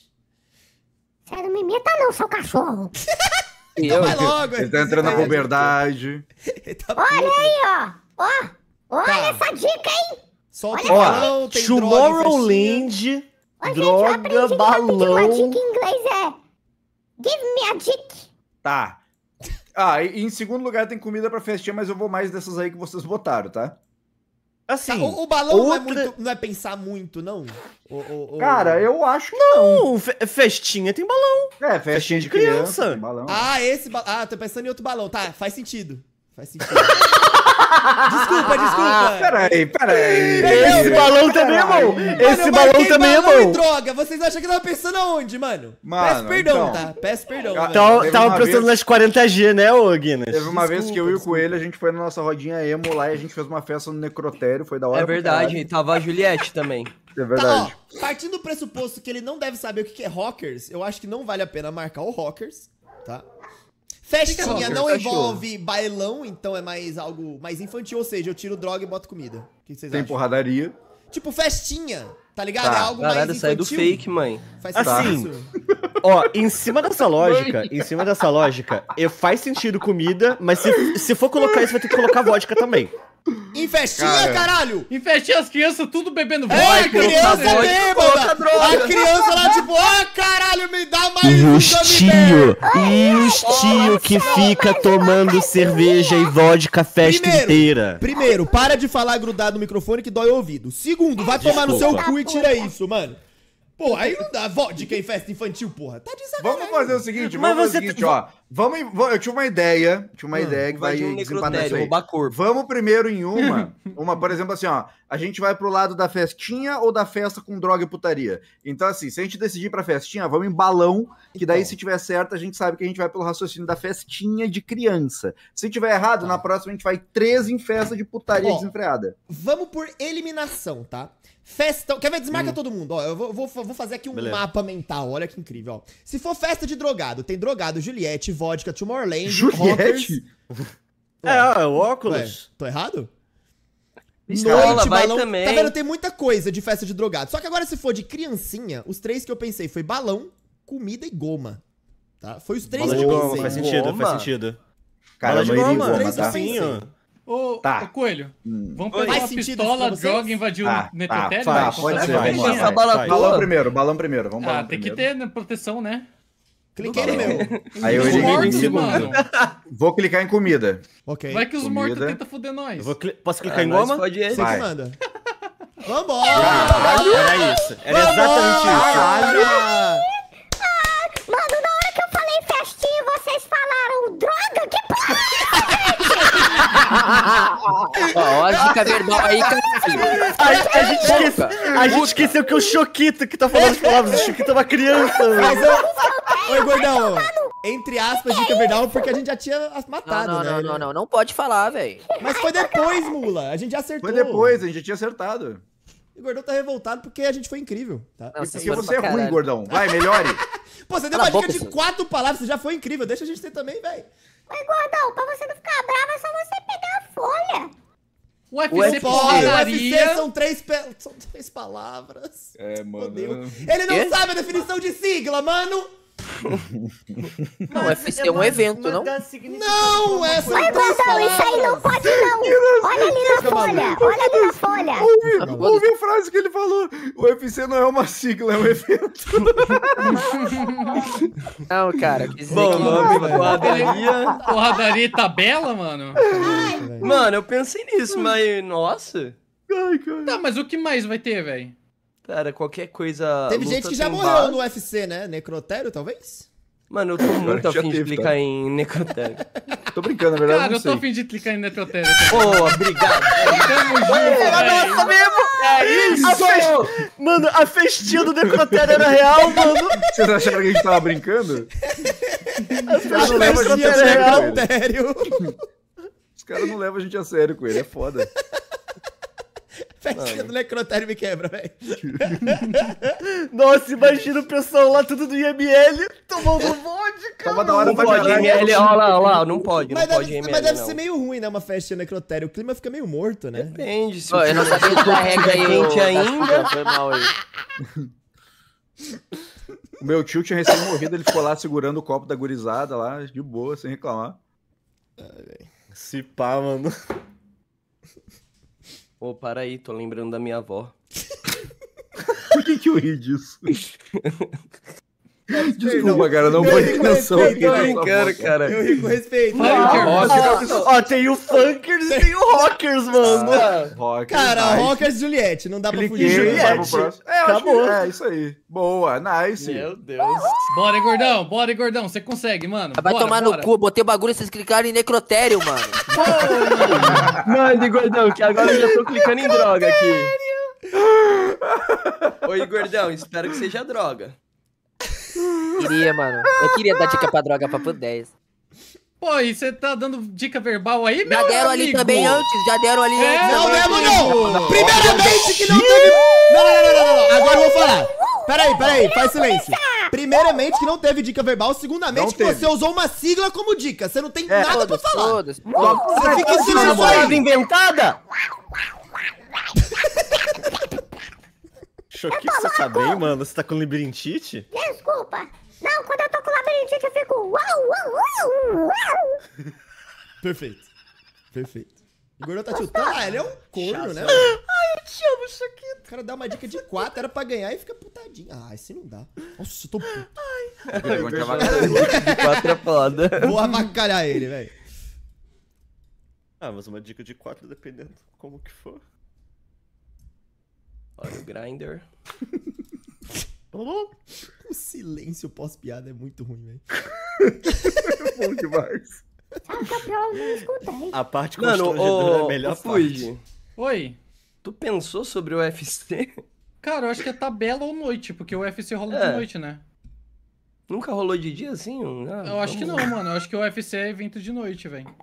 Você não me não, seu cachorro. [LAUGHS] então eu, vai logo. [LAUGHS] Ele tá entrando na puberdade. Tá Olha aí, ó. Ó, tá. olha tá. essa dica, hein? Solta o balão, Tomorrowland, droga, droga balão. Uma dica em inglês é... Give me a dick. Tá. Ah, e em segundo lugar tem comida pra festinha, mas eu vou mais dessas aí que vocês botaram, tá? Assim, tá, o, o, balão outra... não, é muito, não, é pensar muito, não? O, o, Cara, eu acho que não. não. Fe festinha tem balão. É, festinha, festinha de criança. criança balão. Ah, esse balão. Ah, tô pensando em outro balão. Tá, faz sentido. Faz sentido. [LAUGHS] Desculpa, desculpa. Ah, peraí, peraí. Esse, é Esse balão também é bom. Esse balão também é bom. droga, vocês acham que eu tava pensando aonde, mano? mano Peço perdão, então, tá? Peço perdão. tava, tava pensando vez... nas 40G, né, ô Guinness? Teve uma desculpa, vez que eu e o Coelho, a gente foi na nossa rodinha emo lá e a gente fez uma festa no necrotério, foi da hora. É verdade, tava a Juliette também. É tá, verdade. Tá, ó, partindo do pressuposto que ele não deve saber o que é rockers, eu acho que não vale a pena marcar o rockers, tá? Festinha não envolve bailão, então é mais algo mais infantil, ou seja, eu tiro droga e boto comida. O que vocês Tem acham? porradaria. Tipo, festinha, tá ligado? Tá. é algo mais é infantil. sai do fake, mãe. Faz Assim. sentido. Ó, em cima dessa lógica, em cima dessa lógica, faz sentido comida, mas se, se for colocar isso, vai ter que colocar vodka também. Em festinha, Cara. caralho! Em festinha, as crianças tudo bebendo é, vodka. É, criança bêbada! A criança lá, tipo, ah, caralho, me dá mais E os tio, e os tio que fica tomando cerveja e vodka a festa primeiro, inteira. Primeiro, para de falar grudado no microfone que dói o ouvido. Segundo, vai tomar no seu cu e tira isso, mano. Pô, aí não dá. Vodka em festa infantil, porra. Tá de Vamos fazer o seguinte, vamos fazer o seguinte, tá... ó. Vamos, eu tinha uma ideia, tinha uma hum. ideia que vai, vai um desempatar isso aí. corpo. Vamos primeiro em [LAUGHS] uma, uma, por exemplo, assim, ó. A gente vai pro lado da festinha ou da festa com droga e putaria? Então, assim, se a gente decidir pra festinha, vamos em balão, que daí então. se tiver certo, a gente sabe que a gente vai pelo raciocínio da festinha de criança. Se tiver errado, ah. na próxima a gente vai três em festa de putaria ó, desenfreada. Vamos por eliminação, tá? Festão. Quer ver? Desmarca hum. todo mundo. Ó, eu vou, vou, vou fazer aqui um Beleza. mapa mental. Olha que incrível, ó. Se for festa de drogado, tem drogado, Juliette, vodka, Tomorrowland, Juliette? Rockers. É, é, o óculos. Ué, tô errado? Pistola, Noite, vai balão. Também. Tá vendo? Tem muita coisa de festa de drogado. Só que agora, se for de criancinha, os três que eu pensei foi balão, comida e goma. Tá? Foi os três balão que eu pensei. Goma, faz sentido, goma. faz sentido. Cara, balão de goma, três tá? Ô, tá. ô Coelho, hum. vamos pegar uma pistola, droga, invadiu ah, tá, o Necrotério? Tá, tá, pode ser, Balão primeiro, balão primeiro, vamos ah, balão tem primeiro. que ter né, proteção, né? Cliquei no meu. Aí eu eliminei em segundo. Vou clicar em comida. Ok. Vai que os mortos tentam foder nós. Cli Posso clicar ah, em goma? Pode ir. Você que manda. [LAUGHS] Vambora! era isso. Era exatamente isso. Caralho! Ah, mano, na hora que eu falei festinho, vocês falaram droga? Que porra! É Lógica verbal aí, caralho. A, a, gente, esquece, a gente esqueceu que o Choquito que tá falando as palavras. O Choquito é uma criança. Mas eu... Oi, gordão. Entre aspas, dica verbal, porque a gente já tinha matado, não, não, né? Não, não, não, não pode falar, velho. Mas foi depois, mula. A gente já acertou. Foi depois, a gente já tinha acertado. E o Gordão tá revoltado porque a gente foi incrível, tá? Não, porque você é caralho. ruim, Gordão. Vai, melhore. [LAUGHS] Pô, você deu Cala uma dica boca, de filho. quatro palavras, você já foi incrível. Deixa a gente ter também, velho. Mas, gordão, pra você não ficar bravo, é só você pegar a folha. O UFC porraria. UFC são três, pe... são três palavras. É, mano. Ele não sabe a definição de sigla, mano. [LAUGHS] Não, FC é, é um evento, não? Não, é Mas não, isso aí não pode não. [LAUGHS] Olha ali na folha, olha ali na folha. Ouvi, ouvi a frase que ele falou. O UFC não é uma sigla, é um evento. [LAUGHS] Não, cara, quis dizer Bom, que... Nome, porradaria... Porradaria tá tabela, mano? Mano, eu pensei nisso, mas... Nossa. Ai, cara. Tá, mas o que mais vai ter, velho? Cara, qualquer coisa. Teve gente que já morreu base. no UFC, né? Necrotério, talvez? Mano, eu tô muito afim de clicar em necrotério. tô brincando, na verdade. Cara, não eu tô afim de clicar em necrotério. Boa, obrigado. Tamo junto. Era nossa mesmo! É isso! A fe... Mano, a festinha do necrotério era real, mano. Vocês acharam que a gente tava brincando? A festinha do necrotério era real. Os caras não levam a gente a sério com ele, é foda. Festa do necrotério me quebra, velho. [LAUGHS] Nossa, imagina o pessoal lá tudo do IML tomando [LAUGHS] vodka. Toma da hora não pode IML, ó lá, ó lá, não pode. Mas não deve, pode IML, mas deve não. ser meio ruim, né? Uma festa necrotério. O clima fica meio morto, né? Depende. Se Pô, eu não sabia que carrega quente ainda. Foi mal aí. [LAUGHS] O meu tio tinha recém morrido, ele ficou lá segurando o copo da gurizada lá, de boa, sem reclamar. Se pá, mano. Pô, para aí, tô lembrando da minha avó. [LAUGHS] Por que, que eu ri disso? [LAUGHS] Desculpa, cara, não foi intenção. eu brincando, tá cara. Eu rico respeito. Ó, tem o Funkers e tem o Rockers, mano. Ah, rockers, cara, nice. Rockers e Juliette, não dá pra Cliquei, fugir. Juliette. É, acabou. É, isso aí. Boa, nice. Meu Deus. Bora, gordão, bora, gordão. Você consegue, mano. Vai bora, tomar bora. no cu, botei o bagulho e vocês clicaram em necrotério, mano. mano, gordão, que agora eu já tô clicando em droga aqui. Oi, gordão, espero que seja droga. Queria, mano. Eu queria dar dica pra droga papo 10. Pô, e você tá dando dica verbal aí, meu Já deram amigo? ali também antes, já deram ali é, antes. Não mesmo, não! Primeiramente que não teve... Não, não, não, não, não. agora eu vou falar. Peraí, peraí, faz silêncio. Primeiramente que não teve dica verbal, segundamente que você usou uma sigla como dica. Você não tem é, nada todos, pra falar. todos. Você fica em silêncio aí. inventada? que você tá bem, mano? Você tá com labirintite? Desculpa. Não, quando eu tô com labirintite eu fico uau, uau, uau, uau. [LAUGHS] Perfeito. Perfeito. O Gordão tá tiltando. Ah, ele é um corno, né? [LAUGHS] Ai, eu te amo, Choquito. O cara dá uma dica de quatro, era pra ganhar e fica putadinho. Ah, esse não dá. Nossa, eu tô puto. Ai. Eu [LAUGHS] de quatro é foda. Vou avacalhar ele, velho. Ah, mas uma dica de quatro, dependendo como que for. Olha o grinder. [LAUGHS] o silêncio pós-piada é muito ruim, velho. é [LAUGHS] bom demais. A parte constrangedora Mano, ô, é a melhor ô, Oi. Tu pensou sobre o UFC? Cara, eu acho que é tabela ou noite, porque o UFC rola é. de noite, né? Nunca rolou de dia assim? Ah, eu vamos... acho que não, mano. Eu acho que o UFC é evento de noite, velho.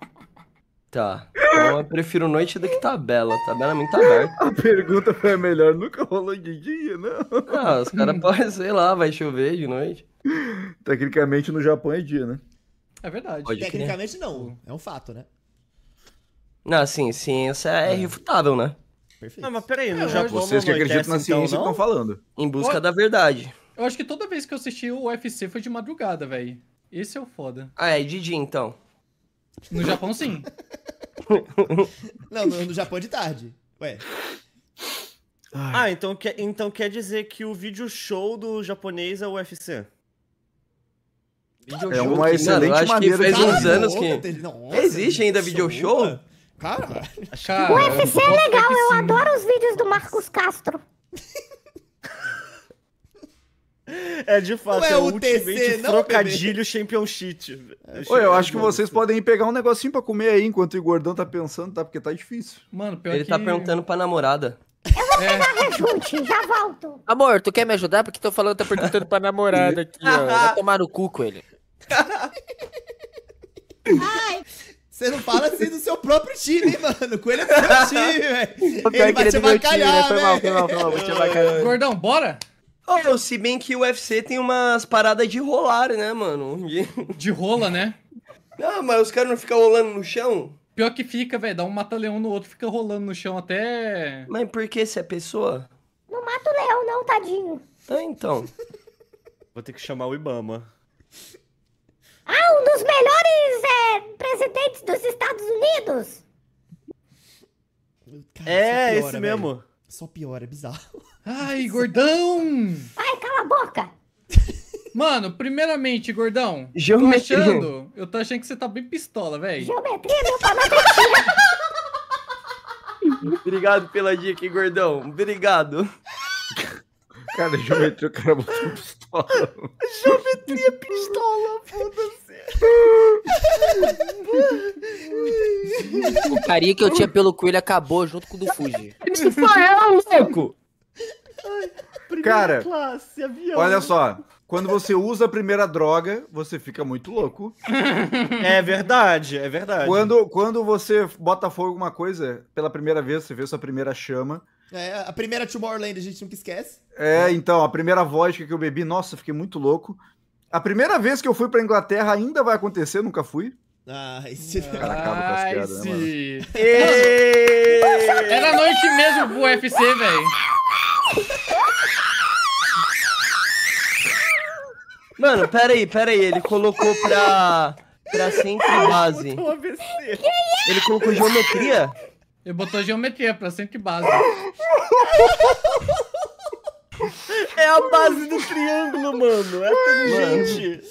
Tá. Então eu prefiro noite do que tabela. Tabela é muito aberta. A pergunta foi a melhor. Nunca rolou de dia, não? Ah, os caras [LAUGHS] podem, sei lá, vai chover de noite. Tecnicamente no Japão é dia, né? É verdade. Pode Tecnicamente criar. não. É um fato, né? Não, sim, ciência é, é, irrefutável, né? Perfeito. Não, mas peraí, no é, Japão. Vocês que acreditam na ciência então, estão falando. Em busca da verdade. Eu acho que toda vez que eu assisti o UFC foi de madrugada, velho. Esse é o foda. Ah, é de dia então. No Japão, sim. [LAUGHS] não, no, Japão Japão é de tarde. Ué. Ai. Ah, então, então quer dizer que o vídeo show do japonês é o UFC? é uma excelente mano, maneira que faz de... uns anos que... Nossa, Existe ainda video sopa. show? Cara, cara... O UFC é legal, eu adoro os vídeos do Marcos Castro. [LAUGHS] É de fato, não é, é o UTC, não, trocadilho bebê. championship. É, Oi, eu acho que vocês podem pegar um negocinho pra comer aí enquanto o gordão tá pensando, tá? Porque tá difícil. Mano, pior Ele tá que... tá perguntando pra namorada. Eu vou pegar é. rejunte, já volto. Amor, tu quer me ajudar? Porque tô falando, tá perguntando pra namorada aqui, ó. Vai tomar no cu com ele. Ai. Você não fala assim do seu próprio time, hein, mano. Com ele é do seu [LAUGHS] time, velho. Ele vai é te abacalhar, velho. Né? Foi mal, foi mal, foi mal. Vou te abacalhar. Gordão, bora? Oh, se bem que o UFC tem umas paradas de rolar, né, mano? De, [LAUGHS] de rola, né? Não, mas os caras não ficam rolando no chão? Pior que fica, velho. Dá um mata-leão no outro, fica rolando no chão até. Mas por que se é pessoa? Não mata o leão, não, tadinho. Ah, então. Vou ter que chamar o Ibama. Ah, um dos melhores é, presidentes dos Estados Unidos! É, Cara, é, piora, esse véio. mesmo. Só pior, é bizarro. Ai, gordão! Ai, cala a boca! Mano, primeiramente, gordão, Geometria. tô achando, eu tô achando que você tá bem pistola, velho. Geometria não fala [LAUGHS] Obrigado pela dica, gordão. Obrigado. Cara, geometria, o cara botou pistola. Geometria pistola, foda-se. O carinha que eu tinha pelo coelho acabou junto com o do Fuji. Isso foi ela, louco! primeira Cara, classe, avião. Olha só, quando você usa a primeira droga, você fica muito louco. [LAUGHS] É verdade, é verdade. Quando, quando você bota fogo alguma coisa pela primeira vez, você vê sua primeira chama. É, a primeira Tomorrowland a gente nunca esquece. É, então, a primeira vodka que eu bebi, nossa, fiquei muito louco. A primeira vez que eu fui pra Inglaterra ainda vai acontecer, nunca fui. Ah, esse... Cara, acaba com as piadas, né, mano? Era é noite mesmo pro UFC, velho. Mano, peraí, peraí. Ele colocou pra. pra centro base. Ele colocou geometria? Ele botou geometria pra centro base. É a base do triângulo, mano. É tudo gente.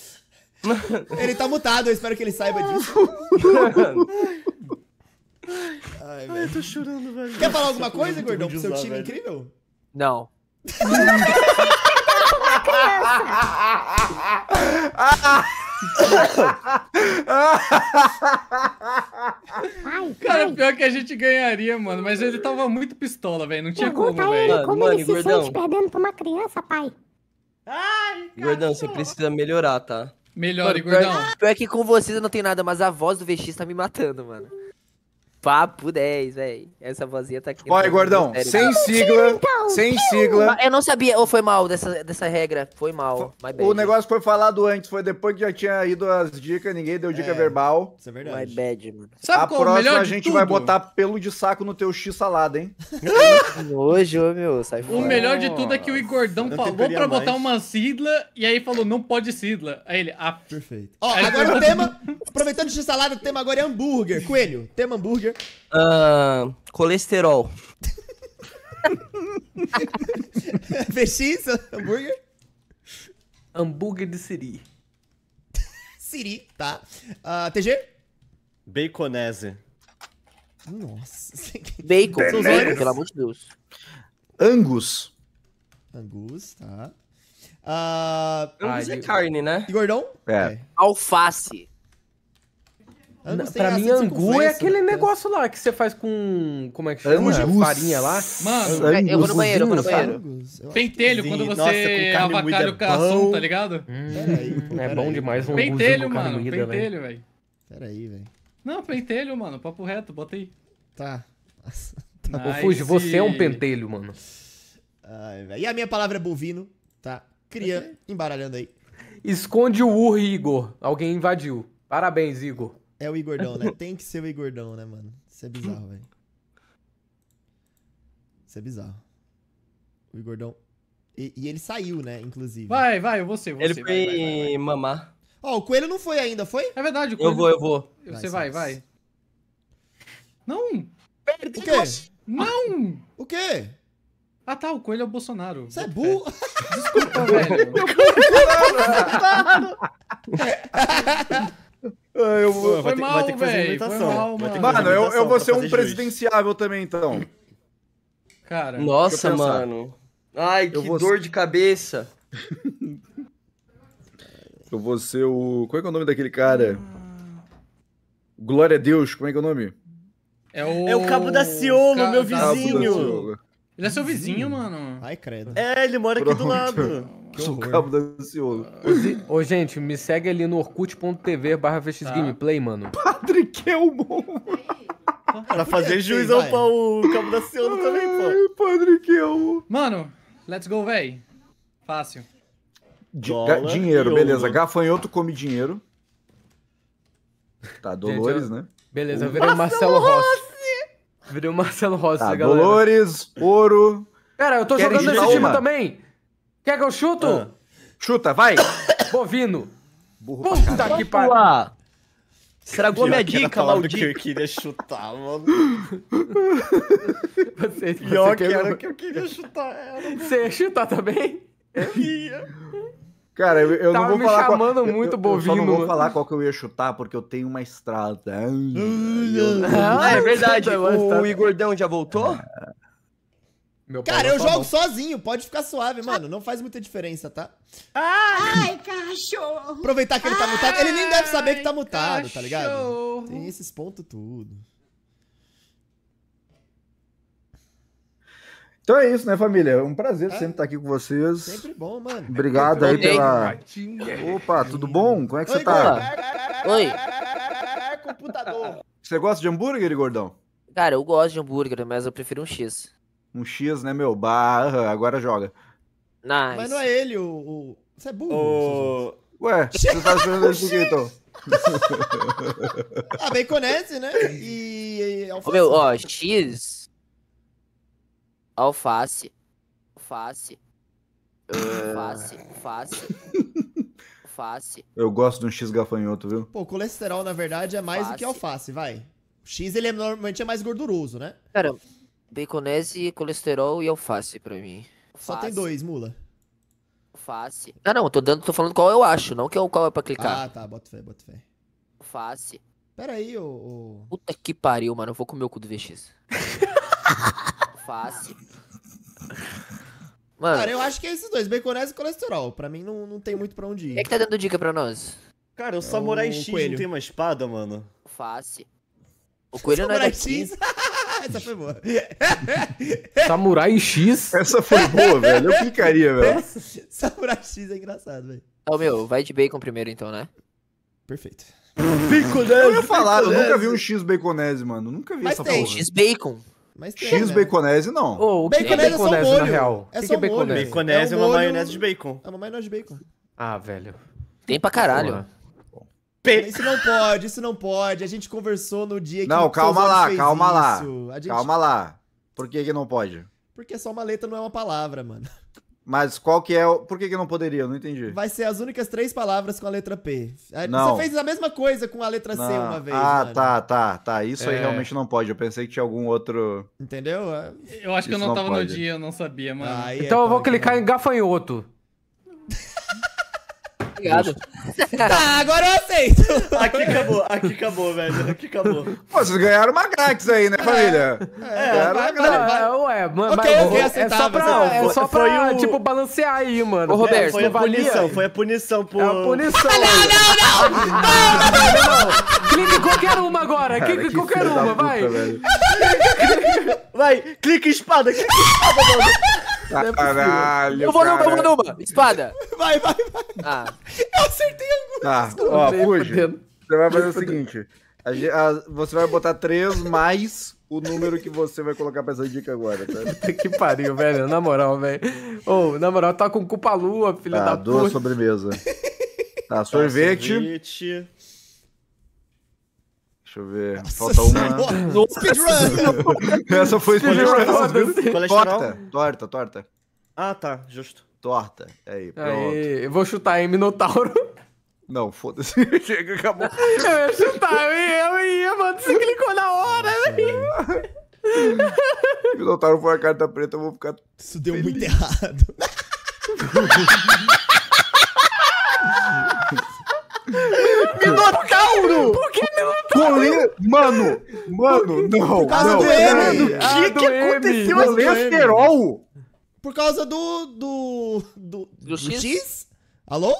Ele tá mutado, eu espero que ele saiba disso. Ai, velho. Ai, eu tô chorando, velho. Quer falar alguma coisa, gordão, pro seu time velho. incrível? Não. [LAUGHS] criança! cara, pior que a gente ganharia, mano. Mas ele tava muito pistola, velho. Não tinha Pergunta como, velho. Como mano, ele se sente perdendo pra uma criança, pai? Ai, gordão, você precisa melhorar, tá? Melhor, mano, Gordão. Pior, pior que com vocês eu não tenho nada, mas a voz do VX tá me matando, mano. Papo 10, velho. Essa vozinha tá aqui. Olha, Gordão. sem sigla, então, sem sigla. Ah, eu não sabia, ou foi mal dessa, dessa regra. Foi mal. My bad. O negócio foi falado antes, foi depois que já tinha ido as dicas, ninguém deu dica É, verbal. Isso é verdade. My bad, mano. Sabe a qual é melhor próxima a gente tudo? vai botar pelo de saco no teu X salada, hein? [LAUGHS] Hoje, ô meu, sai fora. O melhor de tudo é que o Igordão falou temperia pra botar uma sigla e aí falou, não pode sigla. Aí ele, ah, Perfeito. Ó, agora o tema, aproveitando o X-Salada, o tema agora é hambúrguer. Coelho, tema hambúrguer. Uh, colesterol. [LAUGHS] PX, hambúrguer? Hambúrguer de siri. siri, tá. Uh, ah, TG? Baconese. Nossa. Bacon, bacon, pelo amor de Deus. Angus. Angus, tá. Uh, Angus ah, é de... carne, né? E gordão? É. é. Alface pra mim, assim, angu é aquele né? negócio lá que você faz com. Como é que chama? Angus. Farinha lá. Mano, Angus. eu vou no banheiro, eu vou no banheiro. Pentelho, quando você avacalha o é cação, tá ligado? Hum, hum, peraí, É bom demais um Pentelho, mano. Né? pentelho, velho. Peraí, velho. Não, pentelho, mano. Papo reto, bota aí. Tá. [LAUGHS] tá. Ô, Fuji, você é um pentelho, mano. Ai, e a minha palavra é bovino, tá? Cria, embaralhando aí. Esconde o urro, Igor. Alguém invadiu. Parabéns, Igor. É o Igordão, né? [LAUGHS] Tem que ser o Igordão, né, mano? Isso é bizarro, velho. Isso é bizarro. O Igordão. E, e ele saiu, né, inclusive. Vai, vai, eu vou ser. Ele foi vai, vai, vai, mamar. Ó, oh, o Coelho não foi ainda, foi? É verdade, o Coelho. Eu vou, eu vou. Você vai, vai. vai. Não! Perde o quê? Não! O quê? Ah tá, o Coelho é o Bolsonaro. Você é burro? É. Desculpa, velho. O Coelho é o Bolsonaro! Ah, eu, Pô, vai, ter, mal, velho. que fazer imitação. Mal, mano, mano eu, eu vou ser um presidenciável também, então. Cara, nossa, mano. Ai, que vou... dor de cabeça. [LAUGHS] eu vou ser o. Qual é, é o nome daquele cara? Glória a Deus, como é que é o nome? É o, é o Cabo da Ciolo, Ca... meu vizinho. Ele é seu vizinho, mano. Ai, credo. É, ele mora Pronto. aqui do lado. Sou cabo da ansioso. Ô, ô, gente, me segue ali no orkut.tv barra vxgameplay, tá. mano. Padre Kelmon. pra fazer juiz ao pau, cabo da Ciolo também, pô. Padre Kelmon. Mano, let's go, véi. Fácil. Dólar dinheiro, beleza. ouro. Gafanhoto come dinheiro. Tá, Dolores, né? Beleza, eu uhum. virei Marcelo Rossi. Virei o Marcelo Rossi, tá, galera. Dolores, ouro. Pera, eu tô jogando nesse time também. Quer que eu chuto? Ah. Chuta, vai. [COUGHS] Bovino. Burro Puta que pariu. Estragou minha dica, maldito. que eu queria chutar, mano. [LAUGHS] você, você Pior que era que eu queria chutar. ela. Você ia chutar também? Eu ia. Cara, eu, eu não vou me falar chamando qual, muito eu, bovino. Eu só não vou falar qual que eu ia chutar, porque eu tenho uma estrada. Ah, é verdade. O Igordão já voltou? É. cara, eu tá jogo sozinho, pode ficar suave, mano. Não faz muita diferença, tá? Ai, cachorro! Aproveitar que ele tá mutado. Ele nem deve saber que tá mutado, tá ligado? Tem esses pontos tudo. Então é isso, né, família? É um prazer é. sempre estar aqui com vocês. Sempre bom, mano. Obrigado aí pela. Opa, tudo bom? Como é que Oi, você tá? Oi. Computador. Você gosta de hambúrguer, gordão? Cara, eu gosto de hambúrguer, mas eu prefiro um X. Um X, né, meu? Bah, agora joga. Nice. Mas não é ele, o. o... Você é burro. O... Ué, você tá jogando ele por então? ah, bem conhece, né? E. e é Ô, meu, ó, X Alface. Alface. Alface. Ah. Alface. [LAUGHS] Alface. Eu gosto de um X gafanhoto, viu? Pô, colesterol, na verdade, é mais do que alface, vai. O X, ele é, normalmente é mais gorduroso, né? Cara, baconese, colesterol e alface pra mim. Alface. Só tem dois, mula. Alface. Ah, não, tô, dando, tô falando qual eu acho, não que é o qual é pra clicar. Ah, tá, bota fé, bota fé. Alface. Pera aí, ô... ô... Puta que pariu, mano, eu vou comer o cu do VX. [LAUGHS] alface. Mano, Cara, eu acho que é esses dois, baconese e colesterol. Pra mim não, não tem muito pra onde ir. Quem é que tá dando dica pra nós? Cara, o é Samurai X coelho. não tem uma espada, mano. Face. O coelho Samurai não é X. [LAUGHS] Essa foi boa. Samurai X? Essa foi boa, velho. Eu ficaria [LAUGHS] velho. Samurai X é engraçado, velho. Ô, oh, meu, vai de bacon primeiro, então, né? Perfeito. Baconese! Eu ia falar, eu nunca vi um X baconese, mano. Nunca vi Mas essa tem, porra. X bacon. Mas tem, X né? baconese, não. Oh, o que baconese é, é baconese, é, é molho. na real? É o que só que é baconese? Baconese é, é um é uma molho... maionese de bacon. É uma maionese de bacon. Ah, velho. Tem pra caralho. Pe... Isso não pode, isso não pode. A gente conversou no dia que Não, calma lá, calma isso. lá. Gente... Calma lá. Por que, que não pode? Porque só uma letra não é uma palavra, mano. Mas qual que é o. Por que, que não poderia? Eu não entendi. Vai ser as únicas três palavras com a letra P. É, não. Você fez a mesma coisa com a letra não. C uma vez. Ah, mano. tá, tá, tá. Isso é... aí realmente não pode. Eu pensei que tinha algum outro. Entendeu? É. Eu acho que Isso eu não, não tava pode. no dia, eu não sabia, mano. Ah, então é eu vou clicar não. em gafanhoto. [LAUGHS] Obrigado. Tá, agora eu aceito. Aqui acabou, aqui acabou, velho. Aqui acabou. Pô, vocês ganharam uma grátis aí, né, é. família? É, é ganharam uma grátis. ué, mano, okay, é aceitar, é só pra, é só pra o... tipo, balancear aí, mano. Ô, Roberto, é, foi a punição, foi a punição por... É a punição. Ah, não, não, não! não, não, não! Clica em qualquer uma agora, Cara, clica em qualquer uma, puta, vai. Velho. Vai, clica espada, clica espada, mano. É caralho. Eu vou numa, eu vou numa. Espada. Vai, vai, vai. Ah. Eu acertei algumas. Tá, ó, Fuji. Você vai fazer o seguinte. A, a, você vai botar 3 mais o número que você vai colocar pra essa dica agora, tá? [LAUGHS] que pariu, velho. Na moral, velho. Ô, oh, na moral, tá com culpa lua, filha tá, da duas puta. sobremesa. Tá, sorvete. Tá, sorvete. Deixa eu ver. falta uma. [LAUGHS] speedrun! Essa foi speedrun. É torta, torta, torta. Ah, tá, justo. Torta. Aí, pronto. Aí, eu vou chutar em Minotauro. Não, foda-se. [LAUGHS] Chega, acabou. Eu ia chutar, eu ia, eu ia, mano. Você clicou na hora, velho. [LAUGHS] Minotauro foi a carta preta, eu vou ficar. Isso deu feliz. muito errado. Goleiro. Mano, mano, não. Por causa não, do M. O que, ah, que aconteceu assim? Colesterol? Por causa do. Do. Do, do, X? do X? Alô?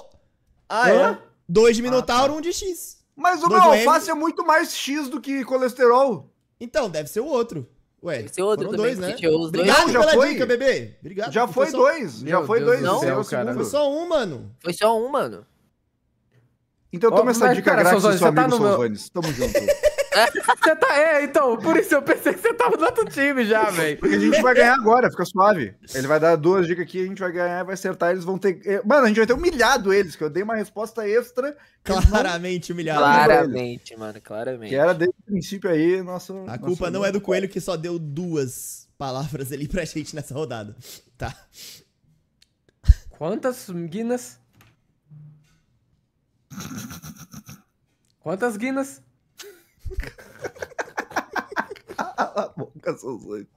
Ah, não? é? Dois de ah, Minotauro, ah, tá. um de X. Mas o meu alface é muito mais X do que colesterol. Então, deve ser o outro. Ué, Tem que outro foram também, né? os dois. Obrigado já pela foi? dica, bebê. Obrigado. Já foi, só... dois. Já foi Deus dois. Não, é céu, cara. foi só um, mano. Foi só um, mano. Então toma oh, essa mas, dica grátis Sozone, do seu tá amigo tá Solvanes. Meu... Tamo junto. [LAUGHS] É, você tá, é, então, por isso eu pensei que você tava do outro time já, velho. Porque a gente vai ganhar agora, fica suave. Ele vai dar duas dicas aqui, a gente vai ganhar, vai acertar, eles vão ter. Eh, mano, a gente vai ter humilhado eles, que eu dei uma resposta extra. Claramente não... humilhado. Claramente, mano, claramente. Que era desde o princípio aí, nosso. A nosso culpa não é do Coelho que só deu duas palavras ali pra gente nessa rodada. Tá. Quantas Guinness? Quantas guinas? Cala a boca, Suzane.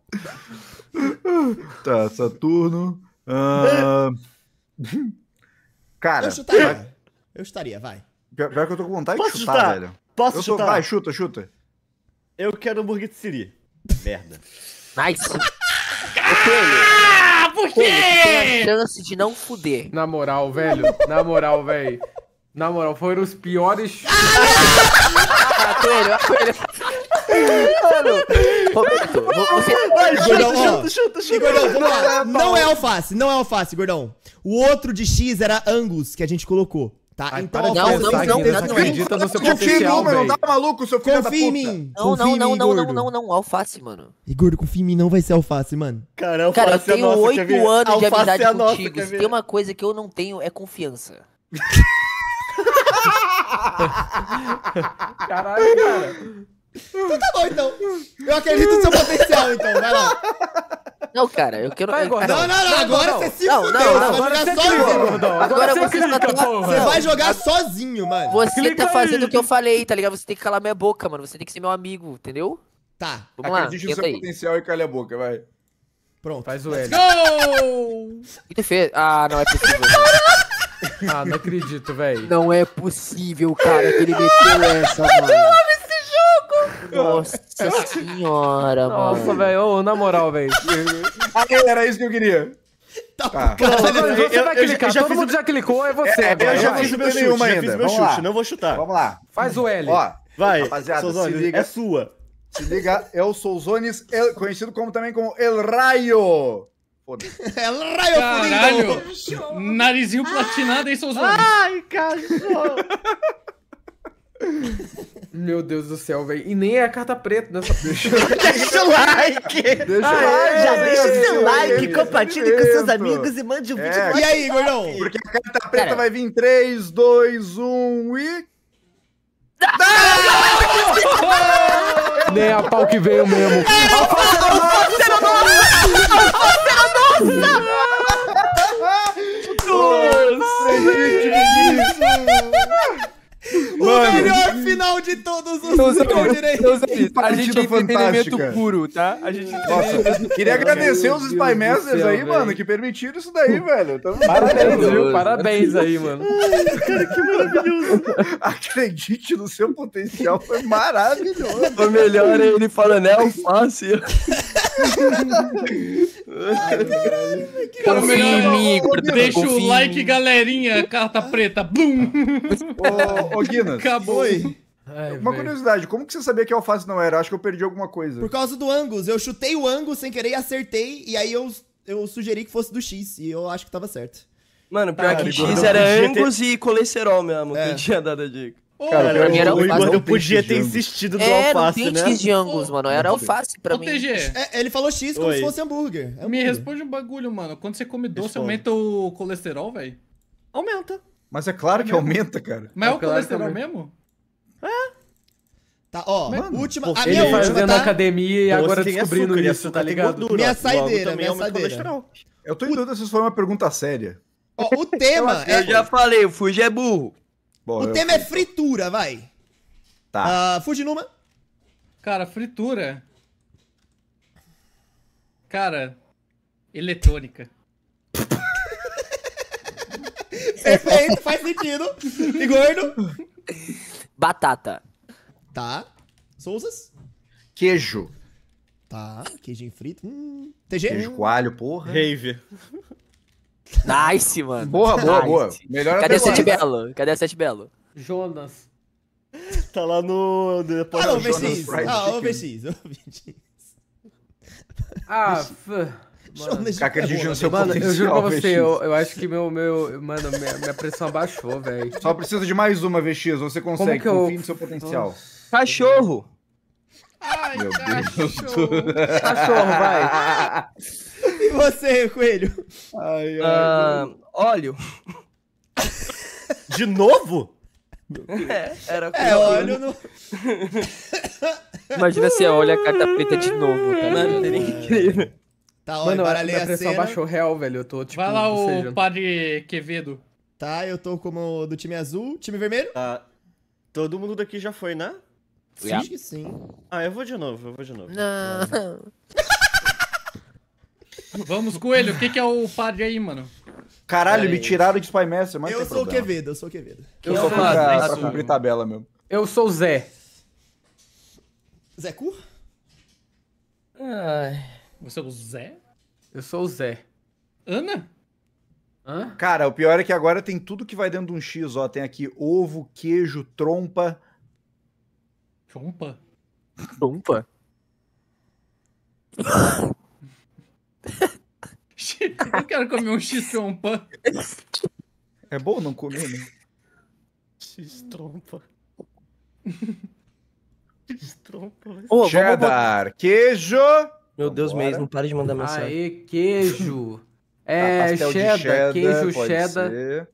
tá, Saturno. Uh... Ah, cara. Eu chutaria. Vai... Eu estaria, vai. Pior, pior, que eu tô com vontade Posso de chutar, chutar? velho. Posso eu chutar? Tô... Vai, chuta, chuta. Eu quero um de Siri. Merda. Nice. [LAUGHS] ah, por quê? Tem a chance de não fuder. Na moral, velho. Na moral, velho. Na moral, foram os piores. Ah, mano, Roberto, chuta, chuta, chuta, Não é alface, não é alface, gordão. O outro de X era Angus, que a gente colocou. Tá, Ai, então não, não, não, não, não, não, no seu confia em mim, não tá maluco, seu confia Em mim. Não, não, não, não, não, não, não, alface, mano. E confia em mim, não vai ser alface, mano. Cara, alface Cara, eu é tenho oito anos de amizade é contigo. Se tem uma coisa que eu não tenho, é confiança. [LAUGHS] [LAUGHS] Caralho, cara. Então tá bom, então. Eu acredito no seu potencial, então. Vai lá. Não, cara, eu quero. Vai, Não, não, não, agora você se não, fudeu. Não, não, você vai jogar sozinho. Agora, você, clica, tá... você vai jogar sozinho, mano. Você clica tá fazendo aí. o que eu falei, tá ligado? Você tem que calar minha boca, mano. Você tem que ser meu amigo, entendeu? Tá. Vamos Acredite lá, no seu aí. potencial e cala a boca, vai. Pronto. Faz o L. Go! que fez? Ah, não é possível. [LAUGHS] Ah, não acredito, velho. Não é possível, cara, que ele meteu essa, mano. Eu amo esse jogo! Nossa senhora, Nossa, mano. Nossa, velho, na moral, velho. [LAUGHS] Aí, ah, era isso que eu queria. Tá, tá. você vai eu, clicar, eu já, todo fiz mundo já clicou, é você. É, agora, eu já vai. fiz o meu chute, já fiz meu chute, não vou chutar. Vamos lá. Faz o L. Ó, vai, rapaziada, se liga. É sua. Se liga, é o Souzones, é conhecido como, também como El Rayo. Foda-se. [LAUGHS] é raio Caralho! Narizinho ah! platinado, hein, seus olhos? Ai, cachorro! [LAUGHS] Meu Deus do céu, velho. E nem é a carta preta nessa bicha. [LAUGHS] deixa o like! Deixa ah, o é, like! Já deixa o seu like, compartilhe com seus amigos e mande um é. vídeo. E aí, gordão? Porque a carta preta Cara. vai vir em 3, 2, 1 e. Ah! Nem a pau que veio mesmo. Era o não! Alfonso! Alfonso! Nossa! Nossa, O Mano. melhor final de todos os meus é é A gente tem entretenimento puro, tá? A gente Nossa, queria agradecer os Spy Masters aí, velho. mano, que permitiram isso daí, velho. Tamo então, parabéns, viu? Parabéns aí, mano. Ai, cara, que maravilhoso. Acredite no seu potencial, foi maravilhoso. Foi melhor ele falando, é alface. Ai, caralho, é Confia em Deixa o like, galerinha. Carta preta. Blum. Ô, Guinness. Acabou Ai, Uma véio. curiosidade, como que você sabia que alface não era? Acho que eu perdi alguma coisa. Por causa do Angus. Eu chutei o Angus sem querer e acertei. E aí eu, eu sugeri que fosse do X. E eu acho que tava certo. Mano, pior ah, que X era Angus ter... e colesterol mesmo. É. Que eu tinha dado a dica. Cara, cara, pra mim era o é, alface. Eu podia ter insistido no alface, um né? Era de Angus, mano. Era alface pra Ô, mim. TG. É, ele falou X como Oi. se fosse hambúrguer. É Me responde um bagulho, mano. Quando você come doce, Responde. aumenta o colesterol, velho? Aumenta. Mas é claro é que mesmo. aumenta, cara. Mas é, é o claro colesterol mesmo? É. Tá, ó, mano, última, a minha ele fazendo tá? academia e agora descobrindo açúcar, isso, tá ligado? Gordura, minha saideira, minha saideira. Eu tô em dúvida se isso foi uma pergunta séria. Ó, o tema... Eu é já falei, o Fuji é burro. Bom, o tema é fritura, vai. Tá. Uh, ah, numa? Cara, fritura. Cara, eletrônica. Perfeito, [LAUGHS] faz sentido. E gordo? Batata. Tá. Souzas? Queijo. Tá. Queijinho frito. Hum. TG? Queijo coalho, porra. Rave. Nice, mano. Boa, boa, nice. boa. Melhor Cadê o Sete Belo? Cadê o Sete Belo? Jonas. Tá lá no. Depois tá ah, não, OVX. [LAUGHS] Ah, OVX. OVX. Ah, f... Mano, Caca de no é seu mano, potencial, eu juro pra você, eu, eu acho que meu, meu mano, minha, minha pressão abaixou, velho. Só precisa de mais uma, VX, você consegue, que eu... confie no seu potencial. Cachorro! Ai, meu cachorro. Deus. Cachorro, vai. [LAUGHS] você, Coelho? Ai, ai, uh, óleo. De novo? É, era é, óleo no... Imagina se olha a carta preta de novo, tá Mano, seria é. incrível. Tá, ó, Mano, eu acho que minha pressão baixou real, velho. Eu tô, tipo... Vai lá o padre Quevedo. Tá, eu tô como do time azul. Time vermelho? Tá. Todo mundo daqui já foi, né? Sim. Acho que sim. Ah, eu vou de novo, eu vou de novo. Não. Não. Vamos, Coelho, o que, que é o padre aí, mano? Caralho, é me tiraram de Spy Master, mas Eu sou o Quevedo, eu sou o Quevedo. Eu, eu sou pra, pra, né? pra cumprir tabela mesmo. Eu sou o Zé. Zé Cu? Ai. Você é o Zé? Eu sou o Zé. Ana? Hã? Cara, o pior é que agora tem tudo que vai dentro de um X, ó. Tem aqui ovo, queijo, trompa. Trompa? Trompa? [LAUGHS] Eu quero comer um x-trompa. É bom não comer, né? X-trompa. X-trompa. Oh, Cheddar, queijo. Meu Deus mesmo, para de mandar mensagem. Aê, queijo. [LAUGHS] Ah, é, cheddar, cheddar, queijo cheddar. Ser.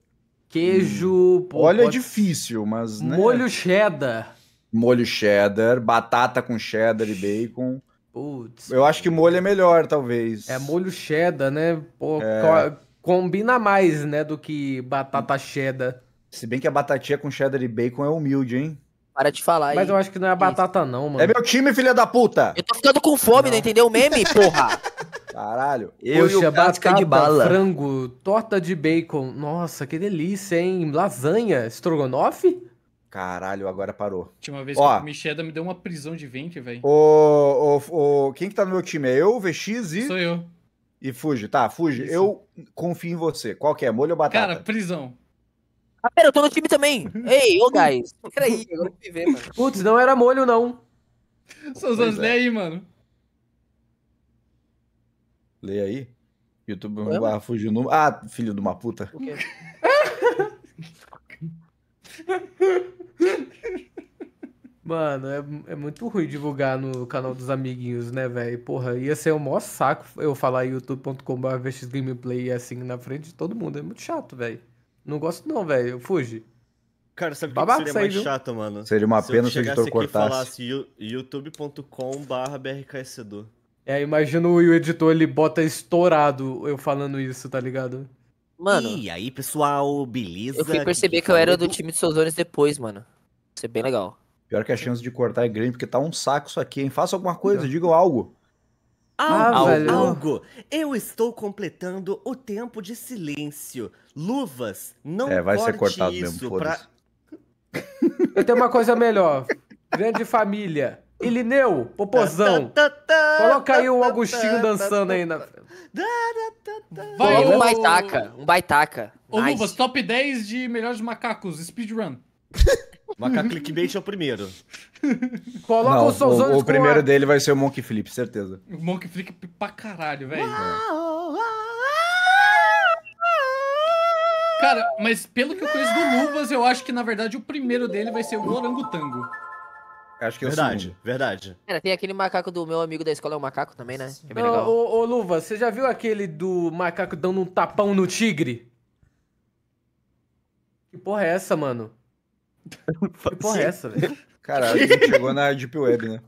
Queijo. Hum. Pô, Olha, é pode... é difícil, mas. Né? Molho cheddar. Molho cheddar, batata com cheddar e bacon. Putz. Eu acho que molho é melhor, talvez. É molho cheddar, né? Pô, é. Combina mais, né, do que batata cheddar. Se bem que a batatinha com cheddar e bacon é humilde, hein? Para de falar aí. Mas eu acho que não é batata, não, mano. É meu time, filha da puta! Eu tô ficando com fome, não, não né? entendeu o meme, porra? [LAUGHS] Caralho. Eu Poxa, o batata, de bala. frango, torta de bacon. Nossa, que delícia, hein? Lasanha, estrogonofe? Caralho, agora parou. A última vez Ó, que o Micheda me deu uma prisão de ventre, velho. O, o, o, quem que tá no meu time? É eu, VX e... Sou eu. E Fuji, tá, Fuji, Isso. eu confio em você. Qual que é, molho ou batata? Cara, prisão. Ah, pera, eu tô no time também. [LAUGHS] Ei, ô, guys. Peraí, [LAUGHS] agora me ver, mano. Putz, não era molho, não. São anos, é. lê aí, mano. Lê aí. YouTube é, barra Fuji no. Ah, filho de uma puta. O quê? [LAUGHS] Mano, é, é muito ruim divulgar no canal dos amiguinhos, né, velho? Porra, ia ser o um maior saco eu falar youtube.com.br gameplay assim na frente de todo mundo. É muito chato, velho. Não gosto não, velho. Fuge. Cara, sabe o que seria mais chato, mano? Seria uma pena se o editor cortasse. Se eu youtube.com.br É, imagina o editor, ele bota estourado eu falando isso, tá ligado? Mano. E aí, pessoal, beleza? Eu fui perceber que, que, eu era do time de olhos depois, mano. Isso é bem legal. Pior que a chance de cortar é grande, porque tá um saco isso aqui, hein? Faça alguma coisa, diga algo. Ah, algo, ah, algo. Eu estou completando o tempo de silêncio. Luvas, não É, vai ser cortado mesmo, pra... Eu tenho uma coisa melhor. Grande família. Ilineu, popozão. Tá, tá, tá, Coloca aí o Agostinho dançando aí na. Vai, um baitaca, um baitaca. Ô, nice. Luvas, top 10 de melhores macacos, speedrun. [LAUGHS] Macaco Clickbait é o primeiro. Coloca Não, o Souzanes O, o primeiro a... dele vai ser o Monkey Flip, certeza. Monkey Flip pra caralho, velho. Cara, mas pelo que eu conheço do Luvas, eu acho que na verdade o primeiro dele vai ser o Orangotango. Acho que é verdade, o verdade. Cara, tem aquele macaco do meu amigo da escola, é um macaco também, né? É bem legal. Ô, ô, Luva, você já viu aquele do macaco dando um tapão no tigre? Que porra é essa, mano? Que porra é essa, velho? Caralho, a gente chegou na Deep Web, né?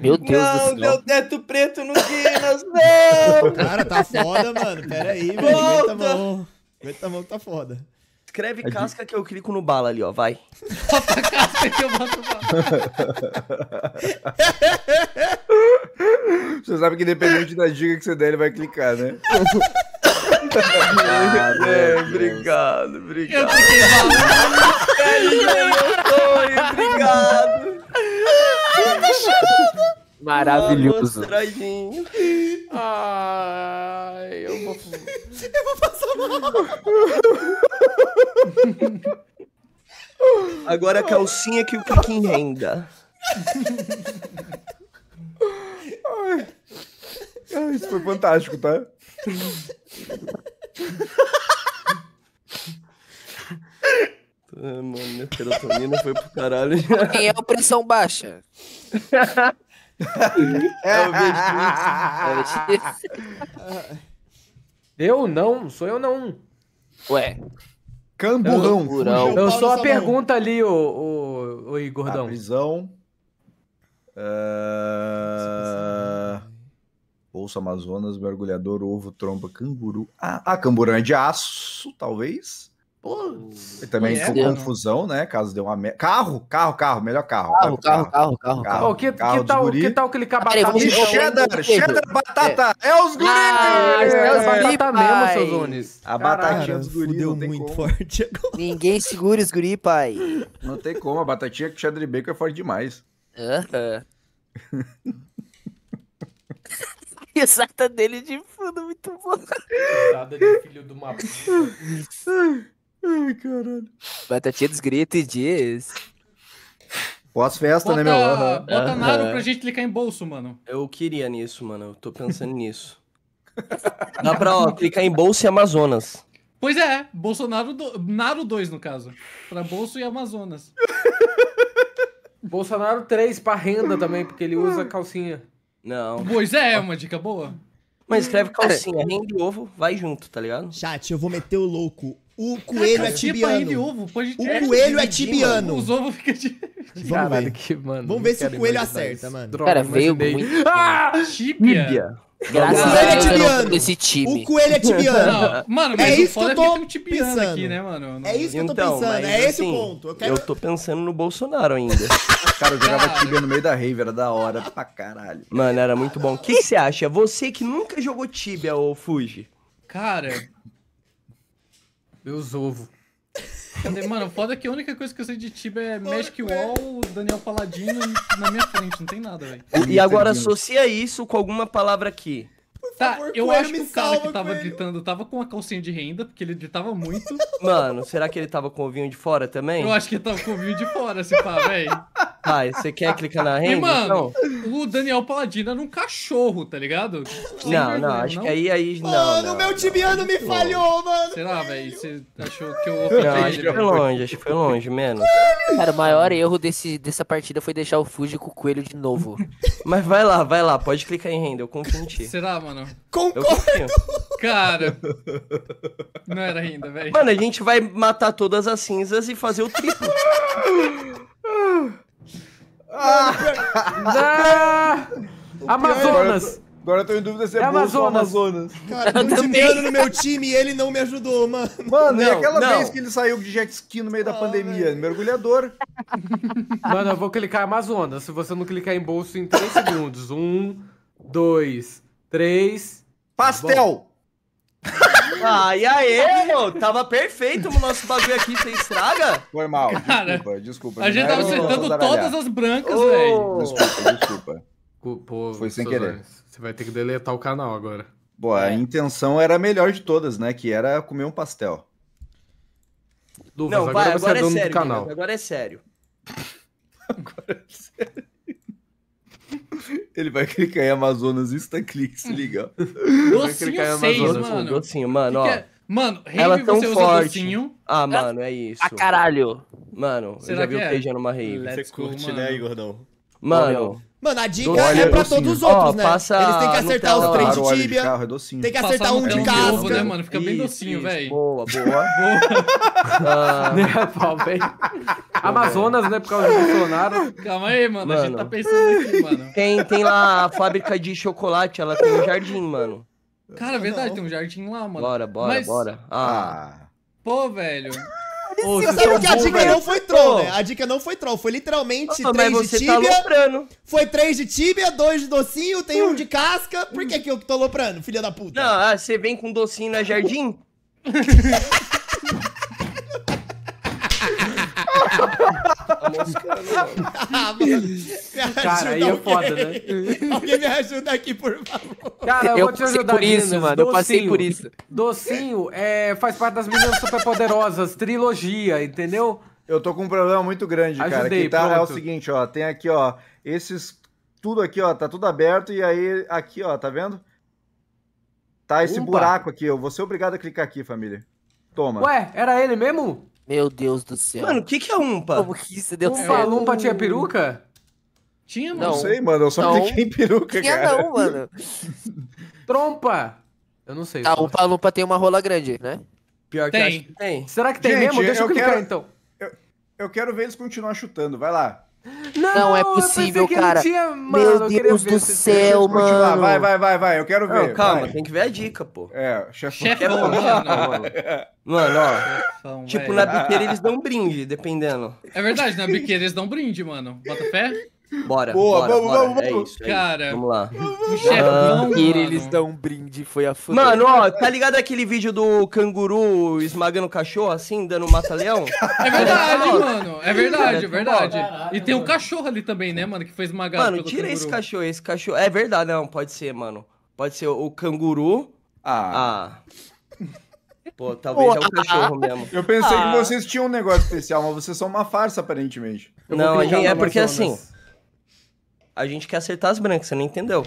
Meu Deus não, do céu. Não, deu teto preto no Guinness, não! Cara, tá foda, mano. Pera aí, velho. Aguenta a mão. Aguenta a mão que tá foda. Escreve Adi... É casca que eu clico no bala ali, ó. Vai. [LAUGHS] Bota casca que eu boto bala. [LAUGHS] você sabe que independente da dica que você der, ele vai clicar, né? Ah, [LAUGHS] é, obrigado, obrigado. Eu fiquei maluco. Ele ganhou o sonho, obrigado. eu tô chorando. Maravilhoso. Mano, Ai, eu vou. [LAUGHS] eu vou passar mal. Agora a calcinha que o Kikin renda. Ai. Ai, isso foi fantástico, tá? ah, mano, minha serotonina foi pro caralho. Quem é pressão baixa? [LAUGHS] É [LAUGHS] eu não, sou eu não. Ué. Camburão. Camburão. Eu só a pergunta ali, o, o, o Igor A prisão. Uh... Bolsa Amazonas, mergulhador, ovo, tromba, canguru. Ah, ah, camburão é de aço, talvez. Pô, e também com confusão, né? Caso deu uma Carro, carro, carro, melhor carro. Carro, carro, carro, carro. carro, que, tal, que tal clicar batata? E cheddar, cheddar, batata. É, os guris! Ah, é os batata é mesmo, seus unis. A batatinha dos guris deu muito forte Ninguém segura os guris, pai. Não tem como, a batatinha com cheddar e bacon é forte demais. É. [LAUGHS] Risada dele de fundo, muito boa. Risada de filho de uma puta. [LAUGHS] Ai, caralho. tido os gritos e diz. Pós-festa, né, meu? Uhum. Bota uhum. pra gente clicar em bolso, mano. Eu queria nisso, mano. Eu tô pensando [LAUGHS] nisso. Dá pra, ó, clicar em bolso e Amazonas. Pois é, Bolsonaro do... Naro 2, no caso. Pra bolso e Amazonas. [LAUGHS] Bolsonaro 3 pra renda também, porque ele usa calcinha. Não. Pois é, é uma dica boa. Mas escreve calcinha, renda e ovo, vai junto, tá ligado? Chat, eu vou meter o louco. O coelho é, é tibiano. Ovo, o coelho é tibiano. Os ovos ficam de... ver que, mano. Vamos ver se o coelho acerta, mano. Droga, Cara, veio muito. Ah! Graças o coelho é tibiano. Esse time. O coelho é tibiano. Não, mano, é, é, né, é isso que eu tô que então, pensando aqui, né, mano? É isso que então, eu tô pensando, é esse assim, o ponto. Eu, quero... eu tô pensando no Bolsonaro ainda. [LAUGHS] Cara, eu jogava Tibia no meio da rave, era da hora pra caralho. Mano, era muito bom. O que você acha? Você que nunca jogou Tibia ou Fuji? Cara, eu os ovo. mano, foda que a única coisa que eu sei de Tiba é Magic é. Wall, Daniel Paladino na minha frente, não tem nada, velho. E agora associa isso com alguma palavra aqui. Por tá, favor, eu acho que o cara que tava coelho. gritando tava com a calcinha de renda, porque ele gritava muito. Mano, será que ele tava com o ovinho de fora também? Eu acho que ele tava com o ovinho de fora, se pá, velho. [LAUGHS] Vai, você quer clicar na renda? mano, então? o Daniel Paladino era um cachorro, tá ligado? não, não, acho não? que aí, aí mano, não. Mano, o meu tibiano me falhou, mano. Será, velho, você achou que eu... Não, acho que foi longe, acho que foi longe, menos. Cara, o maior erro desse, dessa partida foi deixar o Fuji com o coelho de novo. [LAUGHS] Mas vai lá, vai lá, pode clicar em renda, eu confio em ti. Será, mano? Concordo! Cara, não era renda, velho. Mano, a gente vai matar todas as cinzas e fazer o triplo. [LAUGHS] Ah! [LAUGHS] ah! Amazonas! Agora eu tô em dúvida se é, é Amazonas. Amazonas. Cara, eu tô no meu time e ele não me ajudou, mano. Mano, não, e aquela não. vez que ele saiu de jet ski no meio da ah, pandemia? Mergulhador. [LAUGHS] Mano, eu vou clicar Amazonas. Se você não clicar em bolso em 3 segundos. Um, dois, três. Pastel! Ah, e aí, é. meu? Tava perfeito o nosso bagulho aqui, sem estraga? Foi mal, Cara, desculpa, desculpa. A gente tava acertando todas as brancas, oh. velho. Desculpa, desculpa. Pô, Foi sem querer. você vai ter que deletar o canal agora. Pô, a é. intenção era a melhor de todas, né? Que era comer um pastel. Duvas, não, agora vai, é agora, é sério, agora [LAUGHS] é Agora é sério. Agora é sério. Ele vai clicar em Amazonas Instaclick, se liga. [LAUGHS] Docinho 6, mano. Docinho, mano, que ó. Que é? Mano, Rave você usa forte. docinho. Ah, mano, é isso. A ah, caralho. Mano, Será eu já vi o queijo numa Rave. Let's você curte, go, né, Gordão? Mano, Mano, a dica Olha, é, é pra docinho. todos os outros, oh, né? Eles têm que acertar os três de tíbia. Carro, é tem que acertar um de casca. Ovo, né, mano? Fica bem docinho, velho. Boa, boa. [LAUGHS] boa. uh... [LAUGHS] Amazonas, né? Por causa do Bolsonaro. Calma aí, mano. mano. A gente tá pensando aqui, mano. Tem, tem lá a fábrica de chocolate, ela tem um jardim, mano. Cara, é verdade, tem um jardim lá, mano. Bora, bora, Mas... bora. Ah. ah. Pô, velho. Ô, Você sabe é que a dica não foi troll, né? A dica não foi troll. Foi literalmente três de você tá tíbia. Foi três de tíbia, dois de docinho, tem um de casca. Por que, que eu tô loprando, filha da puta? Não, ah, você vem com docinho na jardim? [LAUGHS] Cara, cara aí é foda, né? Alguém me ajuda aqui, por favor. Cara, eu, eu vou te ajudar por isso, mano. Docinho. Eu passei por isso. Docinho é, faz parte das Meninas Superpoderosas, trilogia, entendeu? Eu tô com um problema muito grande, Ajudei, cara. Que tá, pronto. é o seguinte, ó. Tem aqui, ó. Esses. Tudo aqui, ó. Tá tudo aberto. E aí, aqui, ó. Tá vendo? Tá esse Opa. buraco aqui. Eu vou ser obrigado a clicar aqui, família. Toma. Ué, era ele mesmo? Meu Deus do céu. Mano, o que, que é umpa? Como que isso deu certo? Umpa, tinha peruca? Tinha, mano. Não, não sei, mano. Eu só não. cliquei em peruca, tinha cara. não, mano. [LAUGHS] Trompa! Eu não sei. A tá, umpa lumpa tem uma rola grande, né? Pior que tem. Acho... Tem. Será que tem Gente, mesmo? Deixa eu, eu clicar, quero... então. Eu, eu quero ver eles continuar chutando. Vai lá. Não, não é possível, cara. Tinha, mano, Meu Deus do céu, mano. Vai, vai, vai, vai. Eu quero não, ver. calma, vai. tem que ver a dica, pô. É, chefão. Chefão, mano. Mano, ó. Chefão, tipo, véio. na biqueira eles dão brinde, dependendo. É verdade, na biqueira eles dão brinde, mano. Bota fé? Bora. Boa, bora, vamos, bora. vamos, é vamos. Isso, é cara, vamos lá. Chefão, é ah, eles dão um brinde, foi a foda. Mano, ó, tá ligado aquele vídeo do canguru esmagando cachorro, assim, dando mata-leão? [LAUGHS] É verdade, mano. É verdade, é verdade. e tem o um cachorro ali também, né, mano, que foi esmagado Mano, tira canguru. esse cachorro, esse cachorro. É verdade, não, pode ser, mano. Pode ser o canguru. Ah. ah. Pô, talvez é o [LAUGHS] cachorro ah, mesmo. Eu pensei ah. que vocês tinham um negócio especial, mas vocês são uma farsa, aparentemente. Eu não, é porque assim... A gente quer acertar as brancas, você não entendeu.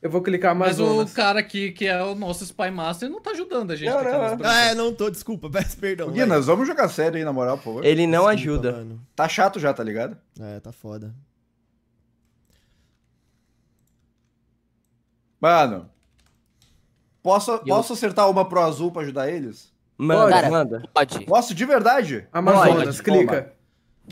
Eu vou clicar mais um. Mas o cara aqui, que é o nosso Spy Master, não tá ajudando a gente. Não, não, não. Ah, é, não tô, desculpa, [LAUGHS] peço perdão. Gui, nós vamos jogar sério aí, na moral, pô. Ele não desculpa, ajuda. Mano. Tá chato já, tá ligado? É, tá foda. Mano, posso, posso acertar uma pro azul pra ajudar eles? Manda, manda. Pode. Posso de verdade? Amazonas, pode. clica. Toma.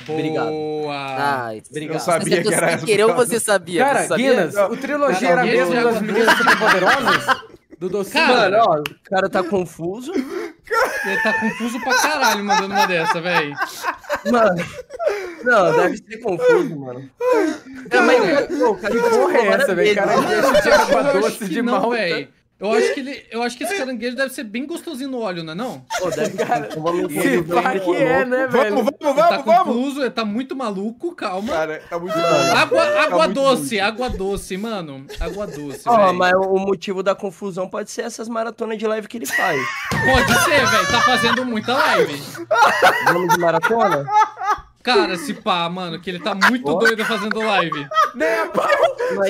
Boa. Obrigado. Ah, obrigado. Eu sabia é que era essa. Querer, você sabia. Cara, você sabia? Guinness, o trilogia era mesmo das meninas superpoderosas? Do docinho. mano ó, o cara tá confuso. Ele tá confuso pra caralho mandando uma dessa, velho. Mano. Não, deve ser confuso, mano. Não, mas, cara, que porra é essa, velho? Cara, eu achei que era doce de mal, velho. Eu acho que ele, eu acho que esse caranguejo deve ser bem gostosinho no óleo, não é não? Pô, deve cara, se pá que é, né, velho? Vamos, vamos, vamos, tá vamos. Confuso, ele tá muito maluco, calma. Cara, tá muito maluco. Água, tá água tá doce, água doce, mano. Água doce, Ó, mas o motivo da confusão pode ser essas maratonas de live que ele faz. Pode ser, velho. Tá fazendo muita live. Vamos de maratona? Cara, esse pá, mano, que ele tá muito doido fazendo live. Né, pau? Aí,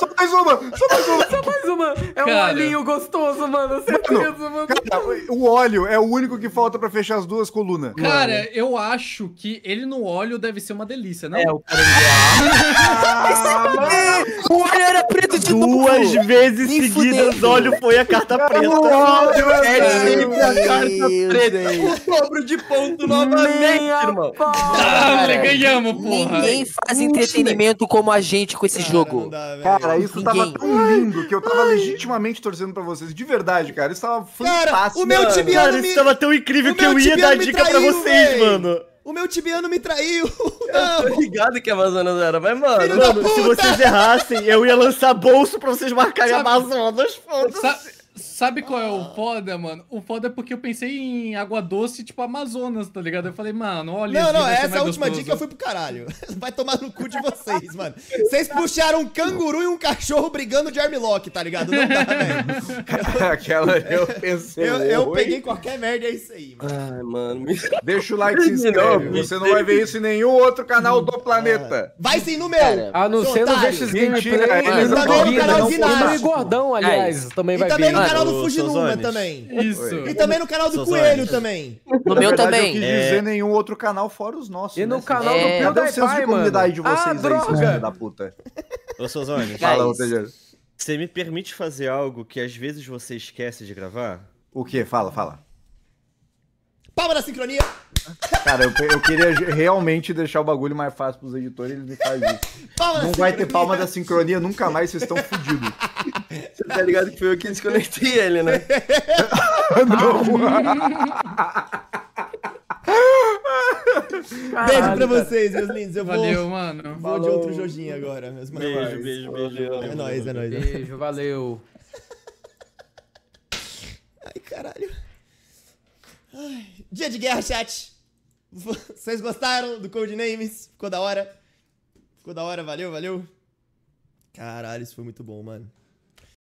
Só mais uma, só mais uma, só mais uma. É um olhinho gostoso, mano, certeza, mano. mano. Cara, o óleo é o único que falta pra fechar as duas colunas. Cara, eu acho que ele no óleo deve ser uma delícia, não? É, o cara é Ah, [LAUGHS] O óleo era preto de novo. Duas vezes Me seguidas, fudei. óleo foi a carta preta. É, é sempre a carta preta. O sobro de ponto novamente, irmão. Ah, ganhamos, porra. Ninguém faz entretenimento como a gente com esse cara, jogo. Dá, cara, isso Ninguém. tava tão lindo que eu tava Ai. legitimamente torcendo pra vocês. De verdade, cara. Isso tava fantástico. o meu tibiano cara, me... isso tava tão incrível o que eu ia dar dica traiu, pra vocês, véi. mano. O meu tibiano me traiu! Não. Eu tô ligado que a Amazonas era, mas, mano. mano, se vocês errassem, eu ia lançar bolso pra vocês marcarem Sabe... Amazonas, foda-se. Sabe qual é o foda, mano? O foda é porque eu pensei em água doce, tipo Amazonas, tá ligado? Eu falei, mano, olha Não, não, essa é a última gostoso. dica eu fui pro caralho. [LAUGHS] Vai tomar no cu de vocês, mano. Vocês puxaram um canguru e um cachorro brigando de armlock, tá ligado? Não dá, velho. Né? [LAUGHS] Aquela eu pensei. Eu, eu peguei qualquer merda, é isso aí, mano. Ai, mano. [LAUGHS] Deixa o like se inscreve. Você não vai ver isso em nenhum outro canal do ah, planeta. Vai sim no meu! a não ser no VX Gameplay. Tá é. E também tá no canal Zinari. E aliás, também vai ver. E também no canal canal do Fujinuma também. Isso. E também no canal do Sozones. Coelho também. No meu também. Não quis é. dizer é... nenhum outro canal fora os nossos. E no né? canal é... do Pio da senso de comunidade de vocês ah, aí, filho da puta. Ô, Sozone. Fala, Você me permite fazer algo que às vezes você esquece de gravar? O quê? Fala, fala. Palma da sincronia. Cara, eu, eu, queria realmente deixar o bagulho mais fácil pros editores, eles me fazem isso. Palma não vai ter palma da sincronia nunca mais, vocês estão fodidos. Você tá ligado que foi eu que desconectei ele, né? [LAUGHS] não. beijo pra vocês, meus lindos. Eu vou, valeu, mano. Vou Falou. de outro joguinho agora, meus beijo, Beijo, beijo, beijo. É nóis, é nóis. Beijo, valeu. Ai, caralho. Ai, Dia de guerra, chat. Vocês gostaram do Codenames? Ficou da hora? Ficou da hora, valeu, valeu. Caralho, isso foi muito bom, mano.